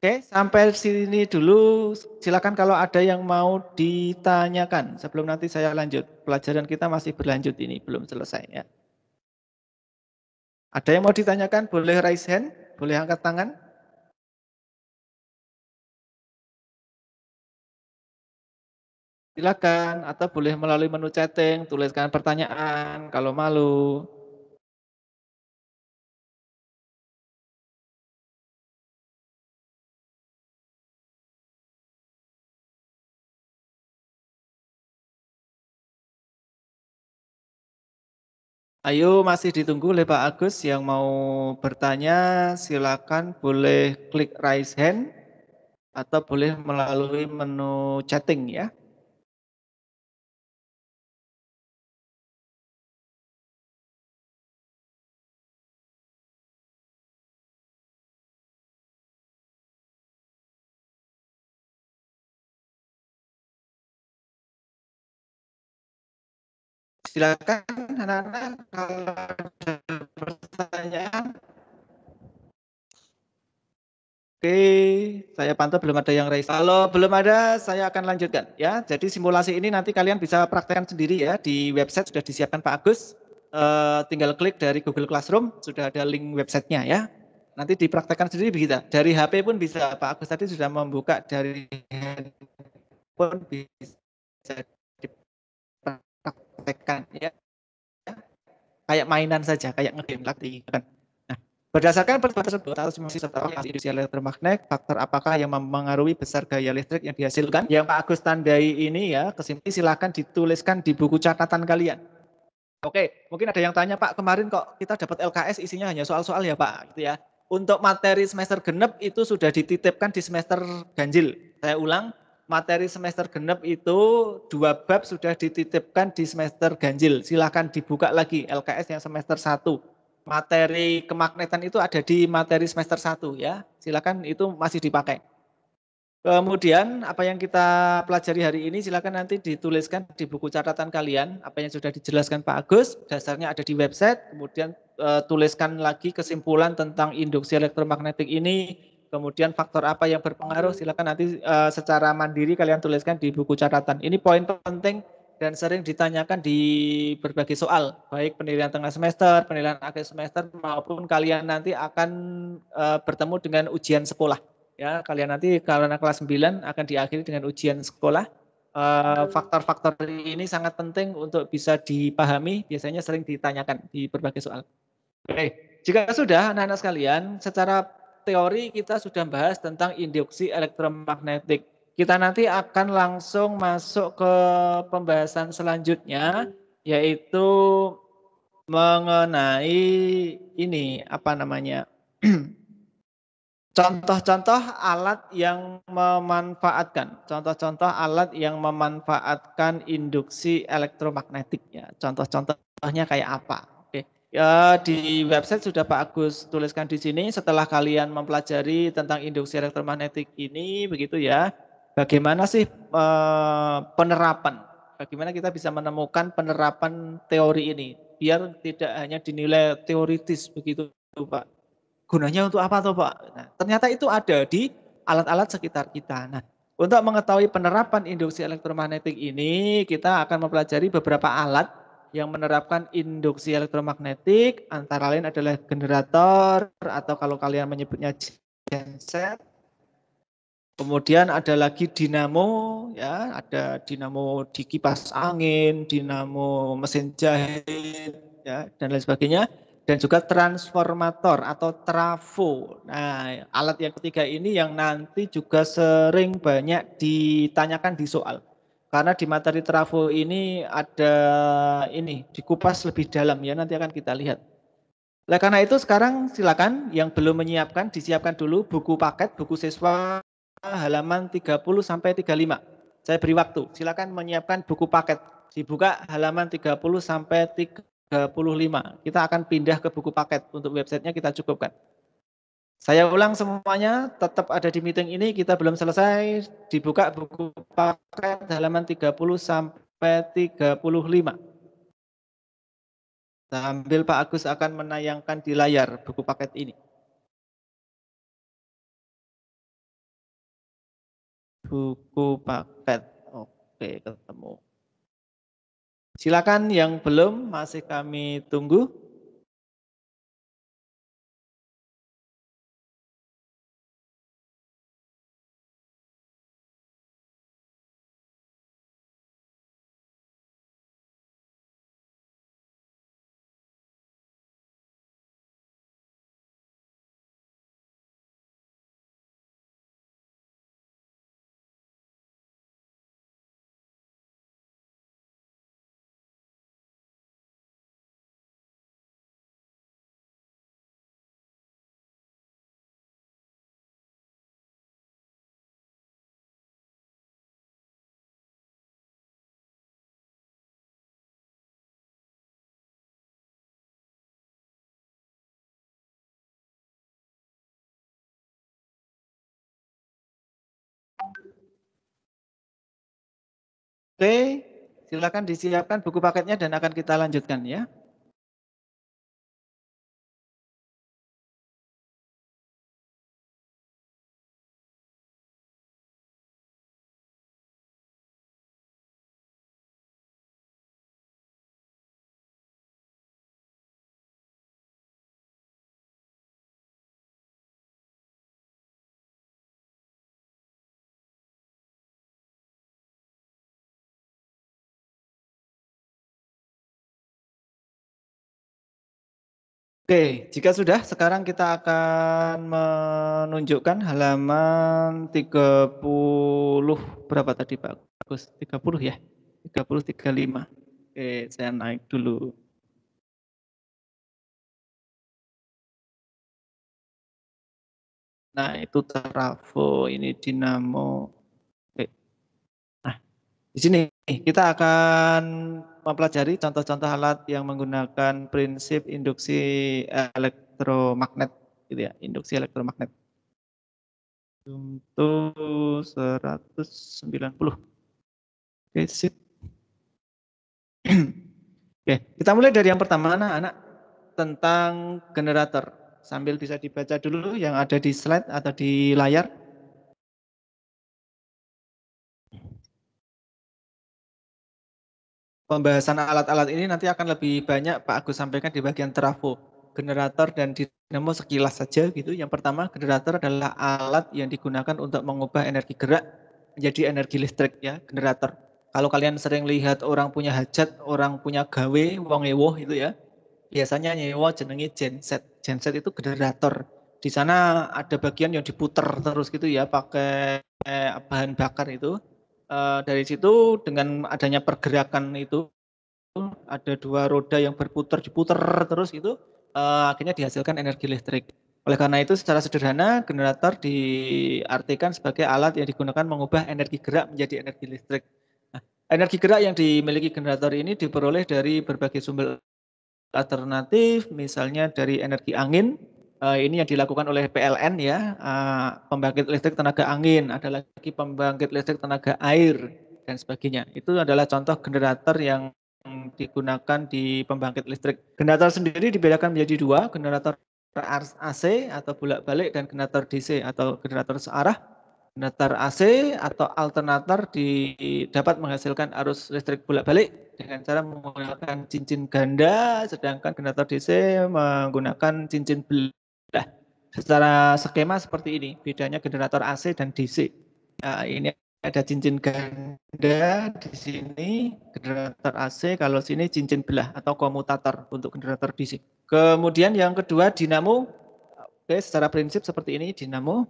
Oke, sampai sini dulu. Silakan kalau ada yang mau ditanyakan sebelum nanti saya lanjut. Pelajaran kita masih berlanjut ini, belum selesai ya. Ada yang mau ditanyakan? Boleh raise hand, boleh angkat tangan. silakan atau boleh melalui menu chatting tuliskan pertanyaan kalau malu Ayo masih ditunggu oleh Pak Agus yang mau bertanya silakan boleh klik raise hand atau boleh melalui menu chatting ya. silakan anak-anak kalau ada pertanyaan. Oke, saya pantau belum ada yang raise. Kalau belum ada, saya akan lanjutkan ya. Jadi simulasi ini nanti kalian bisa praktekkan sendiri ya di website sudah disiapkan Pak Agus. E, tinggal klik dari Google Classroom sudah ada link websitenya ya. Nanti dipraktekkan sendiri bisa. Dari HP pun bisa. Pak Agus tadi sudah membuka dari handphone bisa praktekkan ya. Kayak mainan saja, kayak ngegame lagi gitu kan. Nah, berdasarkan pertemuan tersebut, harus masih serta industri elektromagnet, faktor apakah yang mempengaruhi besar gaya listrik yang dihasilkan? Yang Pak Agus tandai ini ya, kesimpulan silahkan dituliskan di buku catatan kalian. Oke, mungkin ada yang tanya Pak, kemarin kok kita dapat LKS isinya hanya soal-soal ya Pak, gitu ya. Untuk materi semester genep itu sudah dititipkan di semester ganjil. Saya ulang, materi semester genep itu dua bab sudah dititipkan di semester ganjil. Silahkan dibuka lagi LKS yang semester 1. Materi kemagnetan itu ada di materi semester 1 ya. Silakan itu masih dipakai. Kemudian apa yang kita pelajari hari ini silakan nanti dituliskan di buku catatan kalian apa yang sudah dijelaskan Pak Agus, dasarnya ada di website, kemudian e, tuliskan lagi kesimpulan tentang induksi elektromagnetik ini Kemudian faktor apa yang berpengaruh silakan nanti uh, secara mandiri kalian tuliskan di buku catatan. Ini poin penting dan sering ditanyakan di berbagai soal, baik penilaian tengah semester, penilaian akhir semester maupun kalian nanti akan uh, bertemu dengan ujian sekolah. Ya, kalian nanti karena kelas 9 akan diakhiri dengan ujian sekolah. Eh, faktor-faktor uh, ini sangat penting untuk bisa dipahami, biasanya sering ditanyakan di berbagai soal. Oke, jika sudah anak-anak sekalian, secara teori kita sudah bahas tentang induksi elektromagnetik. Kita nanti akan langsung masuk ke pembahasan selanjutnya yaitu mengenai ini apa namanya? Contoh-contoh alat yang memanfaatkan, contoh-contoh alat yang memanfaatkan induksi elektromagnetiknya. Contoh-contohnya kayak apa? Ya, di website sudah Pak Agus tuliskan di sini setelah kalian mempelajari tentang induksi elektromagnetik ini begitu ya. Bagaimana sih e, penerapan? Bagaimana kita bisa menemukan penerapan teori ini biar tidak hanya dinilai teoritis begitu Pak. Gunanya untuk apa toh Pak? Nah, ternyata itu ada di alat-alat sekitar kita. Nah, untuk mengetahui penerapan induksi elektromagnetik ini kita akan mempelajari beberapa alat yang menerapkan induksi elektromagnetik antara lain adalah generator atau kalau kalian menyebutnya genset. Kemudian ada lagi dinamo ya, ada dinamo di kipas angin, dinamo mesin jahit ya dan lain sebagainya dan juga transformator atau trafo. Nah, alat yang ketiga ini yang nanti juga sering banyak ditanyakan di soal. Karena di materi trafo ini ada ini dikupas lebih dalam ya nanti akan kita lihat. Oleh karena itu sekarang silakan yang belum menyiapkan disiapkan dulu buku paket, buku siswa halaman 30 sampai 35. Saya beri waktu. Silakan menyiapkan buku paket. Dibuka halaman 30 sampai 35. Kita akan pindah ke buku paket untuk websitenya kita cukupkan. Saya ulang semuanya, tetap ada di meeting ini, kita belum selesai, dibuka buku paket halaman 30 sampai 35. Sambil Pak Agus akan menayangkan di layar buku paket ini. Buku paket, oke ketemu. Silakan yang belum, masih kami tunggu. Oke, silakan disiapkan buku paketnya dan akan kita lanjutkan ya. Oke, jika sudah sekarang kita akan menunjukkan halaman 30 berapa tadi Pak Agus? 30 ya. 30 35. Oke, saya naik dulu. Nah, itu trafo, ini dinamo. Oke. Nah, di sini kita akan mempelajari contoh-contoh alat yang menggunakan prinsip induksi elektromagnet gitu ya, induksi elektromagnet. Untuk 190. Oke, sip. Oke, kita mulai dari yang pertama anak-anak tentang generator. Sambil bisa dibaca dulu yang ada di slide atau di layar. pembahasan alat-alat ini nanti akan lebih banyak Pak Agus sampaikan di bagian trafo generator dan dinamo sekilas saja gitu. Yang pertama generator adalah alat yang digunakan untuk mengubah energi gerak menjadi energi listrik ya, generator. Kalau kalian sering lihat orang punya hajat, orang punya gawe, wong ewo itu ya. Biasanya nyewa jenenge genset. Genset itu generator. Di sana ada bagian yang diputer terus gitu ya pakai eh, bahan bakar itu Eh, dari situ dengan adanya pergerakan itu ada dua roda yang berputar-putar terus itu uh, akhirnya dihasilkan energi listrik. Oleh karena itu secara sederhana generator diartikan sebagai alat yang digunakan mengubah energi gerak menjadi energi listrik. Nah, energi gerak yang dimiliki generator ini diperoleh dari berbagai sumber alternatif, misalnya dari energi angin, uh, ini yang dilakukan oleh PLN ya, uh, pembangkit listrik tenaga angin, ada lagi pembangkit listrik tenaga air dan sebagainya. Itu adalah contoh generator yang digunakan di pembangkit listrik. Generator sendiri dibedakan menjadi dua, generator AC atau bolak-balik dan generator DC atau generator searah. Generator AC atau alternator di, dapat menghasilkan arus listrik bolak-balik dengan cara menggunakan cincin ganda, sedangkan generator DC menggunakan cincin beli. Nah, secara skema seperti ini, bedanya generator AC dan DC. Nah, ini ada cincin ganda di sini, generator AC, kalau sini cincin belah atau komutator untuk generator DC. Kemudian yang kedua, dinamo. Oke, secara prinsip seperti ini, dinamo.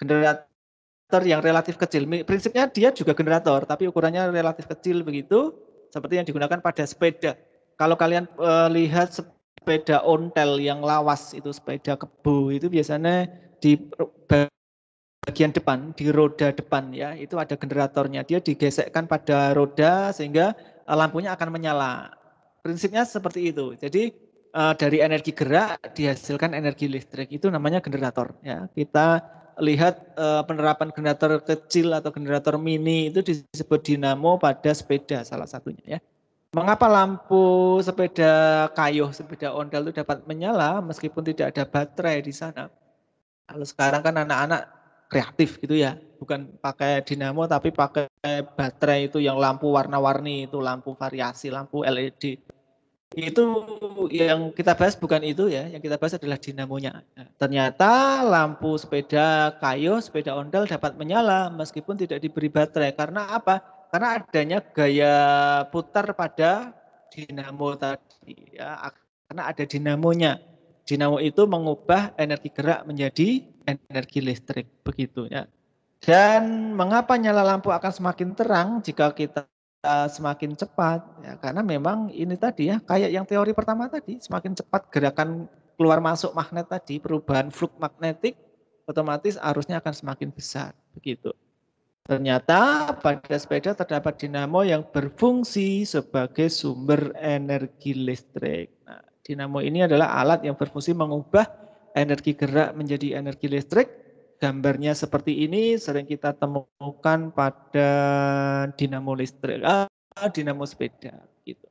Generator yang relatif kecil. Prinsipnya dia juga generator, tapi ukurannya relatif kecil begitu, seperti yang digunakan pada sepeda. Kalau kalian e, lihat sepeda ontel yang lawas itu sepeda kebu itu biasanya di bagian depan di roda depan ya itu ada generatornya dia digesekkan pada roda sehingga eh, lampunya akan menyala prinsipnya seperti itu jadi eh, dari energi gerak dihasilkan energi listrik itu namanya generator ya kita lihat eh, penerapan generator kecil atau generator mini itu disebut dinamo pada sepeda salah satunya ya Mengapa lampu sepeda kayuh, sepeda ondel itu dapat menyala meskipun tidak ada baterai di sana? Kalau sekarang kan anak-anak kreatif gitu ya, bukan pakai dinamo tapi pakai baterai itu yang lampu warna-warni itu, lampu variasi, lampu LED. Itu yang kita bahas bukan itu ya, yang kita bahas adalah dinamonya. Nah, ternyata lampu sepeda kayuh, sepeda ondel dapat menyala meskipun tidak diberi baterai. Karena apa? karena adanya gaya putar pada dinamo tadi ya karena ada dinamonya dinamo itu mengubah energi gerak menjadi energi listrik begitu ya dan mengapa nyala lampu akan semakin terang jika kita eh, semakin cepat ya karena memang ini tadi ya kayak yang teori pertama tadi semakin cepat gerakan keluar masuk magnet tadi perubahan fluk magnetik otomatis arusnya akan semakin besar begitu Ternyata pada sepeda terdapat dinamo yang berfungsi sebagai sumber energi listrik. Nah, dinamo ini adalah alat yang berfungsi mengubah energi gerak menjadi energi listrik. Gambarnya seperti ini sering kita temukan pada dinamo listrik, ah, dinamo sepeda gitu.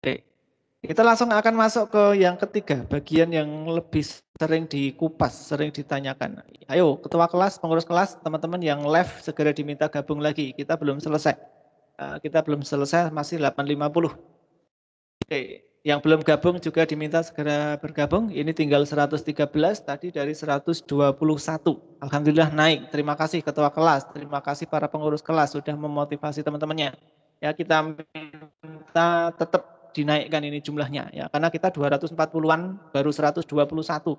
Oke. Kita langsung akan masuk ke yang ketiga, bagian yang lebih sering dikupas, sering ditanyakan. Ayo, ketua kelas, pengurus kelas, teman-teman yang left segera diminta gabung lagi. Kita belum selesai. Eh, kita belum selesai, masih 850. Oke, yang belum gabung juga diminta segera bergabung. Ini tinggal 113 tadi dari 121. Alhamdulillah naik. Terima kasih ketua kelas, terima kasih para pengurus kelas sudah memotivasi teman-temannya. Ya, kita minta tetap dinaikkan ini jumlahnya ya karena kita 240-an baru 121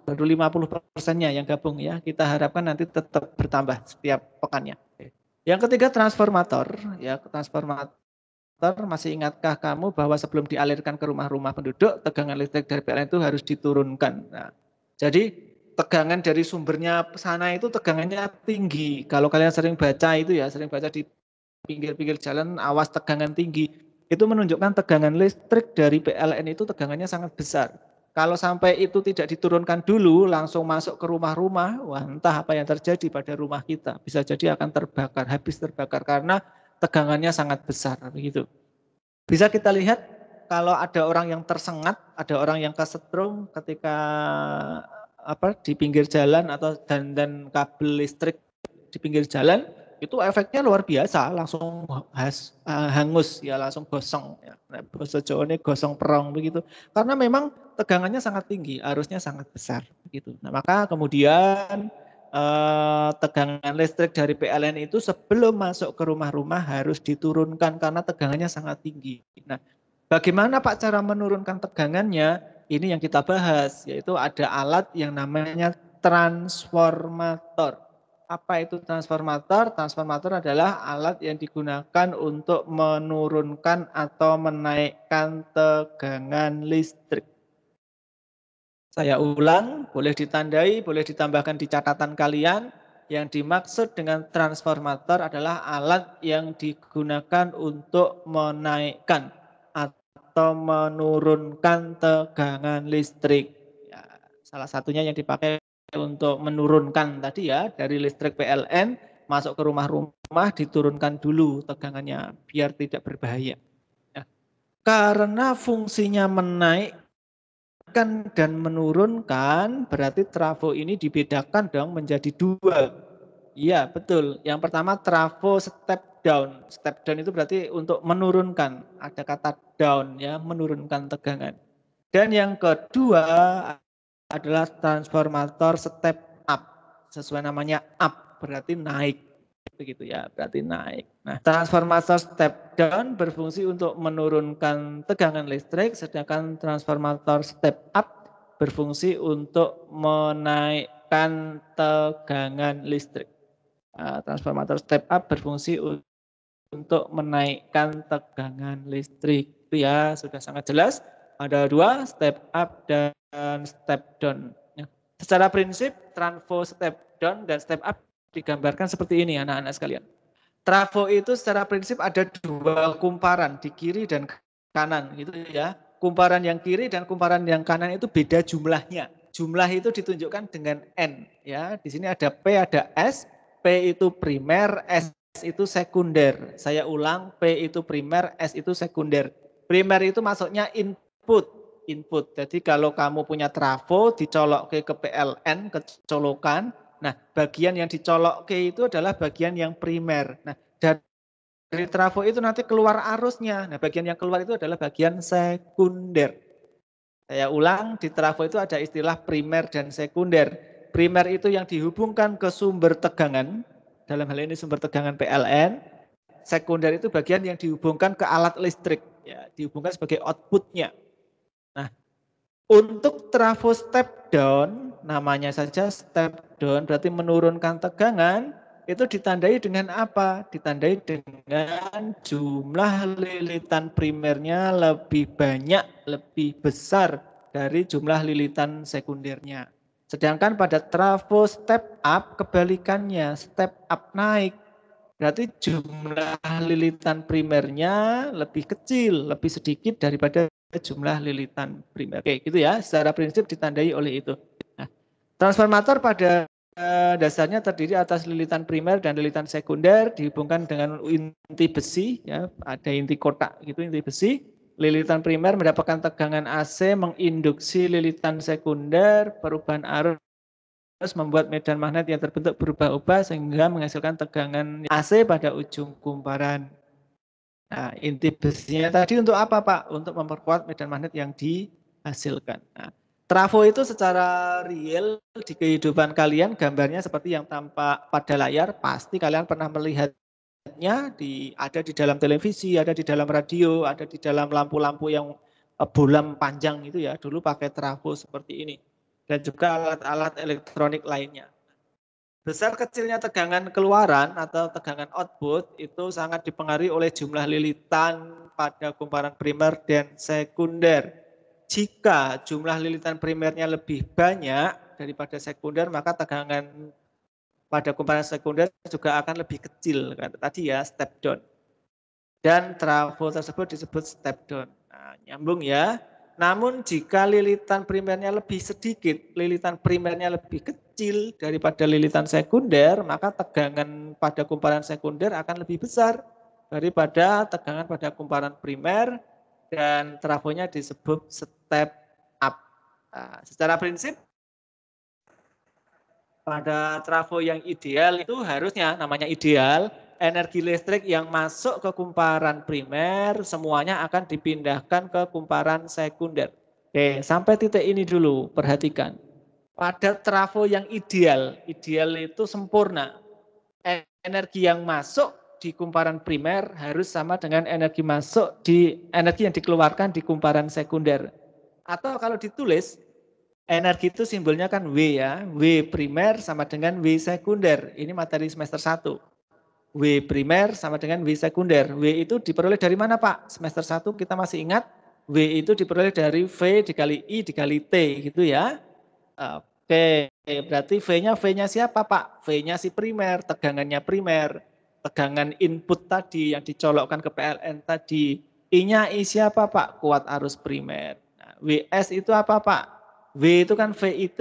baru 50 persennya yang gabung ya kita harapkan nanti tetap bertambah setiap pekannya. Yang ketiga transformator ya transformator masih ingatkah kamu bahwa sebelum dialirkan ke rumah-rumah penduduk tegangan listrik dari PLN itu harus diturunkan. Nah, jadi tegangan dari sumbernya sana itu tegangannya tinggi. Kalau kalian sering baca itu ya, sering baca di pinggir-pinggir jalan awas tegangan tinggi itu menunjukkan tegangan listrik dari PLN itu tegangannya sangat besar. Kalau sampai itu tidak diturunkan dulu, langsung masuk ke rumah-rumah, wah entah apa yang terjadi pada rumah kita. Bisa jadi akan terbakar, habis terbakar karena tegangannya sangat besar. Begitu. Bisa kita lihat kalau ada orang yang tersengat, ada orang yang kesetrum ketika apa di pinggir jalan atau dan dan kabel listrik di pinggir jalan, itu efeknya luar biasa langsung has, uh, hangus ya langsung gosong ya nah, ini gosong perong begitu karena memang tegangannya sangat tinggi arusnya sangat besar begitu nah maka kemudian uh, tegangan listrik dari PLN itu sebelum masuk ke rumah-rumah harus diturunkan karena tegangannya sangat tinggi nah bagaimana Pak cara menurunkan tegangannya ini yang kita bahas yaitu ada alat yang namanya transformator apa itu transformator? Transformator adalah alat yang digunakan untuk menurunkan atau menaikkan tegangan listrik. Saya ulang, boleh ditandai, boleh ditambahkan di catatan kalian. Yang dimaksud dengan transformator adalah alat yang digunakan untuk menaikkan atau menurunkan tegangan listrik. Ya, salah satunya yang dipakai untuk menurunkan tadi ya dari listrik PLN masuk ke rumah-rumah diturunkan dulu tegangannya biar tidak berbahaya. Nah, karena fungsinya menaikkan dan menurunkan berarti trafo ini dibedakan dong menjadi dua. Iya betul. Yang pertama trafo step down. Step down itu berarti untuk menurunkan. Ada kata down ya menurunkan tegangan. Dan yang kedua adalah transformator step up. Sesuai namanya up berarti naik begitu ya, berarti naik. Nah, transformator step down berfungsi untuk menurunkan tegangan listrik, sedangkan transformator step up berfungsi untuk menaikkan tegangan listrik. Nah, transformator step up berfungsi untuk menaikkan tegangan listrik. Itu ya, sudah sangat jelas. Ada dua, step up dan step down. Ya. Secara prinsip, tranfo step down dan step up digambarkan seperti ini anak-anak sekalian. Trafo itu secara prinsip ada dua kumparan di kiri dan kanan gitu ya. Kumparan yang kiri dan kumparan yang kanan itu beda jumlahnya. Jumlah itu ditunjukkan dengan n ya. Di sini ada p ada s. P itu primer, S itu sekunder. Saya ulang, P itu primer, S itu sekunder. Primer itu masuknya in output input. Jadi kalau kamu punya trafo dicolok ke, ke PLN, kecolokan. Nah, bagian yang dicolok ke itu adalah bagian yang primer. Nah, dari trafo itu nanti keluar arusnya. Nah, bagian yang keluar itu adalah bagian sekunder. Saya ulang, di trafo itu ada istilah primer dan sekunder. Primer itu yang dihubungkan ke sumber tegangan, dalam hal ini sumber tegangan PLN. Sekunder itu bagian yang dihubungkan ke alat listrik, ya, dihubungkan sebagai outputnya. Nah, untuk trafo step down, namanya saja step down berarti menurunkan tegangan, itu ditandai dengan apa? Ditandai dengan jumlah lilitan primernya lebih banyak, lebih besar dari jumlah lilitan sekundernya. Sedangkan pada trafo step up kebalikannya, step up naik. Berarti jumlah lilitan primernya lebih kecil, lebih sedikit daripada jumlah lilitan primer. Oke, gitu ya. Secara prinsip ditandai oleh itu. Nah, transformator pada eh, dasarnya terdiri atas lilitan primer dan lilitan sekunder dihubungkan dengan inti besi ya, ada inti kotak gitu, inti besi. Lilitan primer mendapatkan tegangan AC menginduksi lilitan sekunder, perubahan arus terus membuat medan magnet yang terbentuk berubah-ubah sehingga menghasilkan tegangan AC pada ujung kumparan. Nah, inti besinya tadi untuk apa, Pak? Untuk memperkuat medan magnet yang dihasilkan. Nah, trafo itu secara real di kehidupan kalian gambarnya seperti yang tampak pada layar, pasti kalian pernah melihatnya di ada di dalam televisi, ada di dalam radio, ada di dalam lampu-lampu yang eh, bulam panjang itu ya. Dulu pakai trafo seperti ini dan juga alat-alat elektronik lainnya. Besar kecilnya tegangan keluaran atau tegangan output itu sangat dipengaruhi oleh jumlah lilitan pada kumparan primer dan sekunder. Jika jumlah lilitan primernya lebih banyak daripada sekunder, maka tegangan pada kumparan sekunder juga akan lebih kecil. Tadi ya, step down. Dan trafo tersebut disebut step down. Nah, nyambung ya. Namun jika lilitan primernya lebih sedikit, lilitan primernya lebih kecil daripada lilitan sekunder, maka tegangan pada kumparan sekunder akan lebih besar daripada tegangan pada kumparan primer dan trafonya disebut step up. Nah, secara prinsip pada trafo yang ideal itu harusnya namanya ideal energi listrik yang masuk ke kumparan primer semuanya akan dipindahkan ke kumparan sekunder. Oke, sampai titik ini dulu perhatikan. Pada trafo yang ideal, ideal itu sempurna. Energi yang masuk di kumparan primer harus sama dengan energi masuk di energi yang dikeluarkan di kumparan sekunder. Atau kalau ditulis energi itu simbolnya kan W ya, W primer sama dengan W sekunder. Ini materi semester 1. W primer sama dengan W sekunder. W itu diperoleh dari mana Pak? Semester 1 kita masih ingat W itu diperoleh dari V dikali I dikali T gitu ya. Oke, berarti V-nya V-nya siapa Pak? V-nya si primer, tegangannya primer. Tegangan input tadi yang dicolokkan ke PLN tadi. I-nya I siapa Pak? Kuat arus primer. Nah, WS itu apa Pak? W itu kan VIT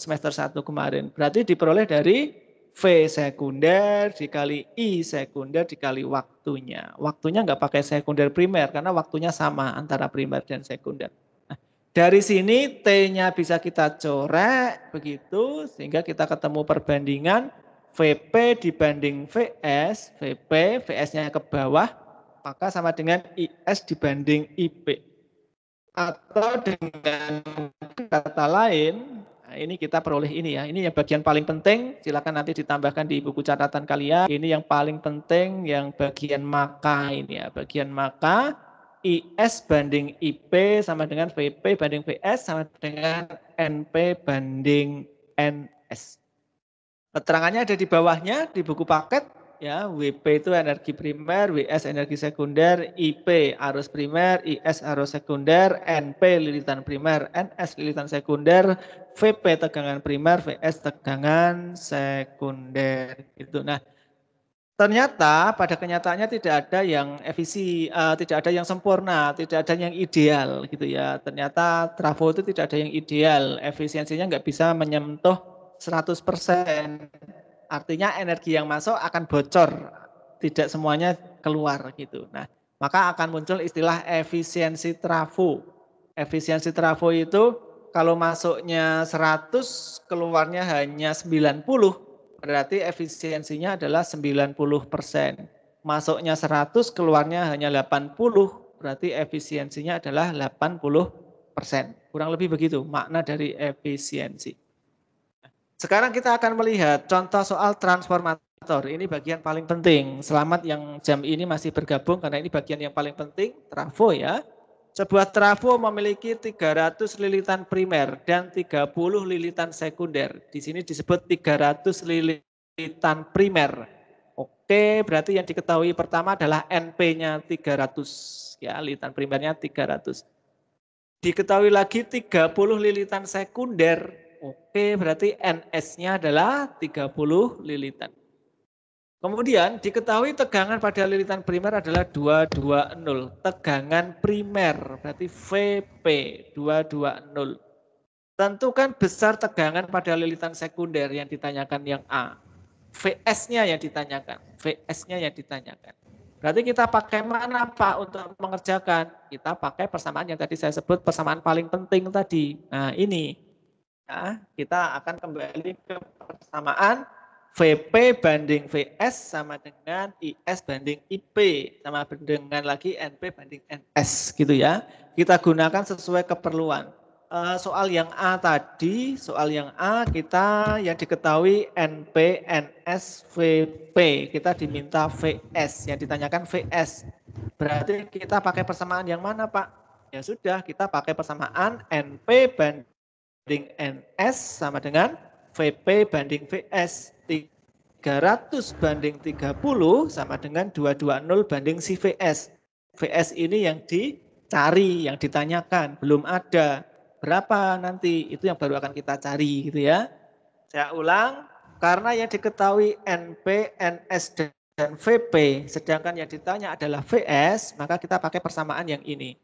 semester 1 kemarin. Berarti diperoleh dari V sekunder dikali I sekunder dikali waktunya. Waktunya nggak pakai sekunder primer karena waktunya sama antara primer dan sekunder. Nah, dari sini T-nya bisa kita corek begitu sehingga kita ketemu perbandingan VP dibanding VS, VP, VS-nya ke bawah, maka sama dengan IS dibanding IP. Atau dengan kata lain, Nah, ini kita peroleh ini ya. Ini yang bagian paling penting, silakan nanti ditambahkan di buku catatan kalian. Ini yang paling penting yang bagian maka ini ya. Bagian maka IS banding IP sama dengan VP banding VS sama dengan NP banding NS. Keterangannya ada di bawahnya di buku paket ya WP itu energi primer, WS energi sekunder, IP arus primer, IS arus sekunder, NP lilitan primer, NS lilitan sekunder, VP tegangan primer, VS tegangan sekunder. Itu. Nah, ternyata pada kenyataannya tidak ada yang efisi, uh, tidak ada yang sempurna, tidak ada yang ideal gitu ya. Ternyata trafo itu tidak ada yang ideal, efisiensinya nggak bisa menyentuh 100%. Artinya energi yang masuk akan bocor, tidak semuanya keluar gitu. Nah, maka akan muncul istilah efisiensi trafo. Efisiensi trafo itu kalau masuknya 100, keluarnya hanya 90, berarti efisiensinya adalah 90 persen. Masuknya 100, keluarnya hanya 80, berarti efisiensinya adalah 80 persen. Kurang lebih begitu makna dari efisiensi. Sekarang kita akan melihat contoh soal transformator. Ini bagian paling penting. Selamat yang jam ini masih bergabung karena ini bagian yang paling penting, trafo ya. Sebuah trafo memiliki 300 lilitan primer dan 30 lilitan sekunder. Di sini disebut 300 lilitan primer. Oke, berarti yang diketahui pertama adalah NP-nya 300 ya, lilitan primernya 300. Diketahui lagi 30 lilitan sekunder Oke, berarti NS-nya adalah 30 lilitan. Kemudian diketahui tegangan pada lilitan primer adalah 220. Tegangan primer berarti VP 220. Tentukan besar tegangan pada lilitan sekunder yang ditanyakan yang A. VS-nya yang ditanyakan. VS-nya yang ditanyakan. Berarti kita pakai mana Pak untuk mengerjakan? Kita pakai persamaan yang tadi saya sebut persamaan paling penting tadi. Nah ini Ya, kita akan kembali ke persamaan VP banding VS sama dengan IS banding IP sama dengan lagi NP banding NS gitu ya. Kita gunakan sesuai keperluan. Eh, soal yang A tadi, soal yang A kita yang diketahui NP, NS, VP. Kita diminta VS, yang ditanyakan VS. Berarti kita pakai persamaan yang mana Pak? Ya sudah, kita pakai persamaan NP banding banding NS sama dengan VP banding VS. 300 banding 30 sama dengan 220 banding si VS. VS ini yang dicari, yang ditanyakan, belum ada. Berapa nanti? Itu yang baru akan kita cari gitu ya. Saya ulang, karena yang diketahui NP, NS, dan VP, sedangkan yang ditanya adalah VS, maka kita pakai persamaan yang ini.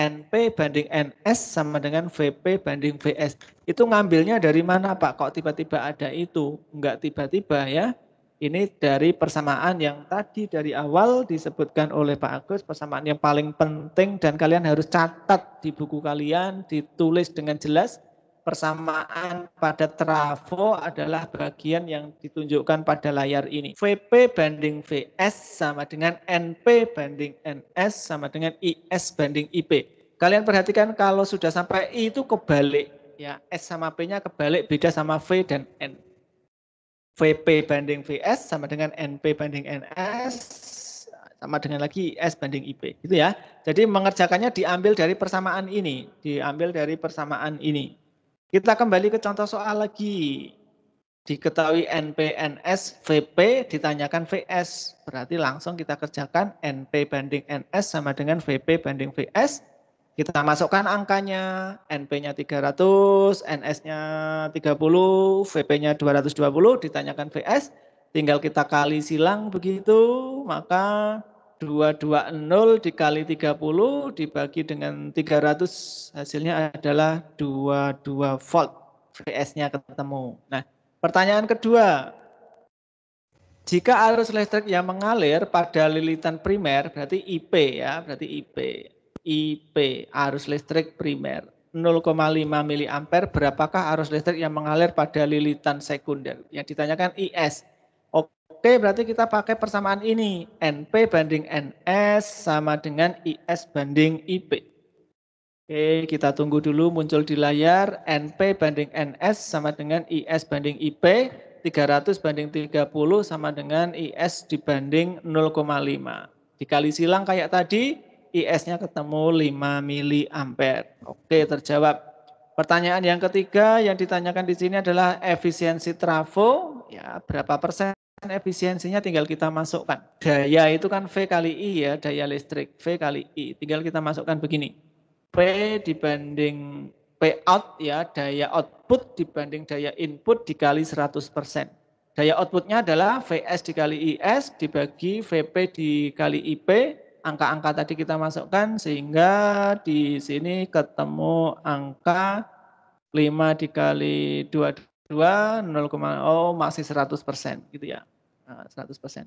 NP banding NS sama dengan VP banding VS. Itu ngambilnya dari mana Pak? Kok tiba-tiba ada itu? Enggak tiba-tiba ya. Ini dari persamaan yang tadi dari awal disebutkan oleh Pak Agus, persamaan yang paling penting dan kalian harus catat di buku kalian, ditulis dengan jelas persamaan pada trafo adalah bagian yang ditunjukkan pada layar ini. VP banding VS sama dengan NP banding NS sama dengan IS banding IP. Kalian perhatikan kalau sudah sampai I itu kebalik. ya S sama P-nya kebalik beda sama V dan N. VP banding VS sama dengan NP banding NS sama dengan lagi S banding IP gitu ya. Jadi mengerjakannya diambil dari persamaan ini, diambil dari persamaan ini. Kita kembali ke contoh soal lagi. Diketahui NPNS VP ditanyakan VS. Berarti langsung kita kerjakan NP banding NS sama dengan VP banding VS. Kita masukkan angkanya, NP-nya 300, NS-nya 30, VP-nya 220, ditanyakan VS. Tinggal kita kali silang begitu, maka 220 dikali 30 dibagi dengan 300 hasilnya adalah 22 volt. Vs-nya ketemu. Nah, pertanyaan kedua. Jika arus listrik yang mengalir pada lilitan primer berarti IP ya, berarti IP. IP arus listrik primer 0,5 mA berapakah arus listrik yang mengalir pada lilitan sekunder? Yang ditanyakan IS Oke, berarti kita pakai persamaan ini. NP banding NS sama dengan IS banding IP. Oke, kita tunggu dulu muncul di layar. NP banding NS sama dengan IS banding IP. 300 banding 30 sama dengan IS dibanding 0,5. Dikali silang kayak tadi, IS-nya ketemu 5 mili ampere. Oke, terjawab. Pertanyaan yang ketiga yang ditanyakan di sini adalah efisiensi trafo, ya berapa persen kan efisiensinya tinggal kita masukkan. Daya itu kan V kali I ya, daya listrik. V kali I. Tinggal kita masukkan begini. P dibanding P out ya, daya output dibanding daya input dikali 100%. Daya outputnya adalah VS dikali IS dibagi VP dikali IP. Angka-angka tadi kita masukkan sehingga di sini ketemu angka 5 dikali 22 2 0, oh masih 100% gitu ya. 100%. Ah,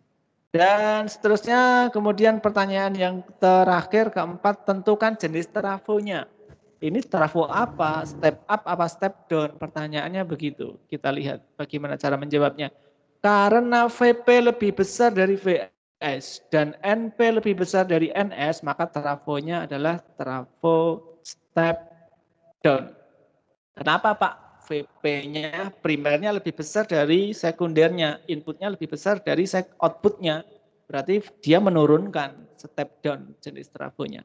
dan seterusnya kemudian pertanyaan yang terakhir keempat tentukan jenis trafonya. Ini trafo apa? Step up apa step down? Pertanyaannya begitu. Kita lihat bagaimana cara menjawabnya. Karena VP lebih besar dari VS dan NP lebih besar dari NS, maka trafonya adalah trafo step down. Kenapa Pak? VP-nya primernya lebih besar dari sekundernya, inputnya lebih besar dari outputnya. Berarti dia menurunkan step down jenis trafonya.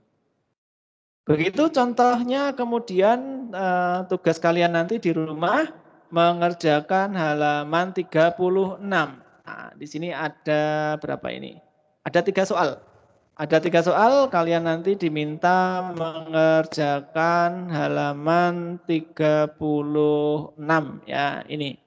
Begitu contohnya kemudian uh, tugas kalian nanti di rumah mengerjakan halaman 36. Nah, di sini ada berapa ini? Ada tiga soal. Ada tiga soal, kalian nanti diminta mengerjakan halaman 36 ya ini.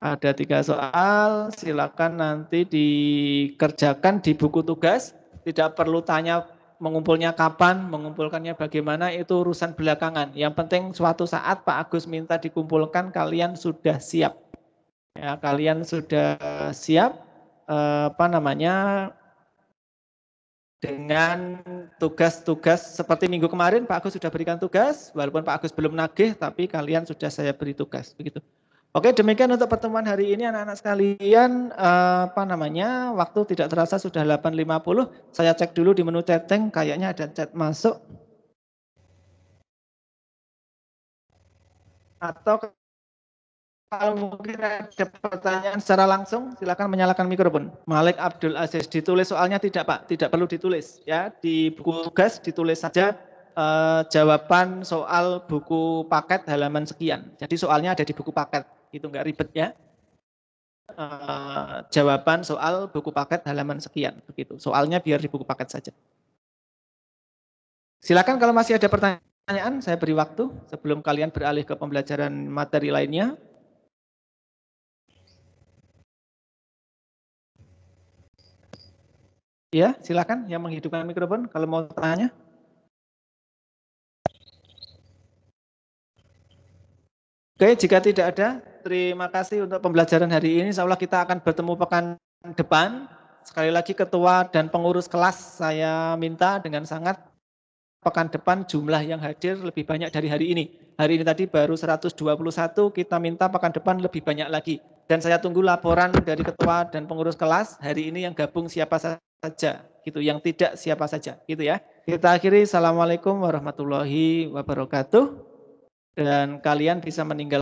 Ada tiga soal, silakan nanti dikerjakan di buku tugas. Tidak perlu tanya mengumpulnya kapan, mengumpulkannya bagaimana, itu urusan belakangan. Yang penting suatu saat Pak Agus minta dikumpulkan, kalian sudah siap. Ya, kalian sudah siap, eh, apa namanya, dengan tugas-tugas seperti minggu kemarin Pak Agus sudah berikan tugas, walaupun Pak Agus belum nagih, tapi kalian sudah saya beri tugas, begitu. Oke, demikian untuk pertemuan hari ini anak-anak sekalian, eh, apa namanya, waktu tidak terasa sudah 8.50, saya cek dulu di menu chatting, kayaknya ada chat masuk. Atau kalau mungkin ada pertanyaan secara langsung, silakan menyalakan mikrofon. Malik Abdul Aziz, ditulis soalnya tidak Pak, tidak perlu ditulis ya. Di buku tugas ditulis saja eh, jawaban soal buku paket halaman sekian. Jadi soalnya ada di buku paket, itu nggak ribet ya. Eh, jawaban soal buku paket halaman sekian, begitu. Soalnya biar di buku paket saja. Silakan kalau masih ada pertanyaan, saya beri waktu sebelum kalian beralih ke pembelajaran materi lainnya. Ya, silakan yang menghidupkan mikrofon kalau mau tanya. Oke, jika tidak ada, terima kasih untuk pembelajaran hari ini. Insya Allah kita akan bertemu pekan depan. Sekali lagi ketua dan pengurus kelas saya minta dengan sangat pekan depan jumlah yang hadir lebih banyak dari hari ini. Hari ini tadi baru 121, kita minta pekan depan lebih banyak lagi. Dan saya tunggu laporan dari ketua dan pengurus kelas hari ini yang gabung siapa saja saja gitu yang tidak siapa saja gitu ya kita akhiri assalamualaikum warahmatullahi wabarakatuh dan kalian bisa meninggal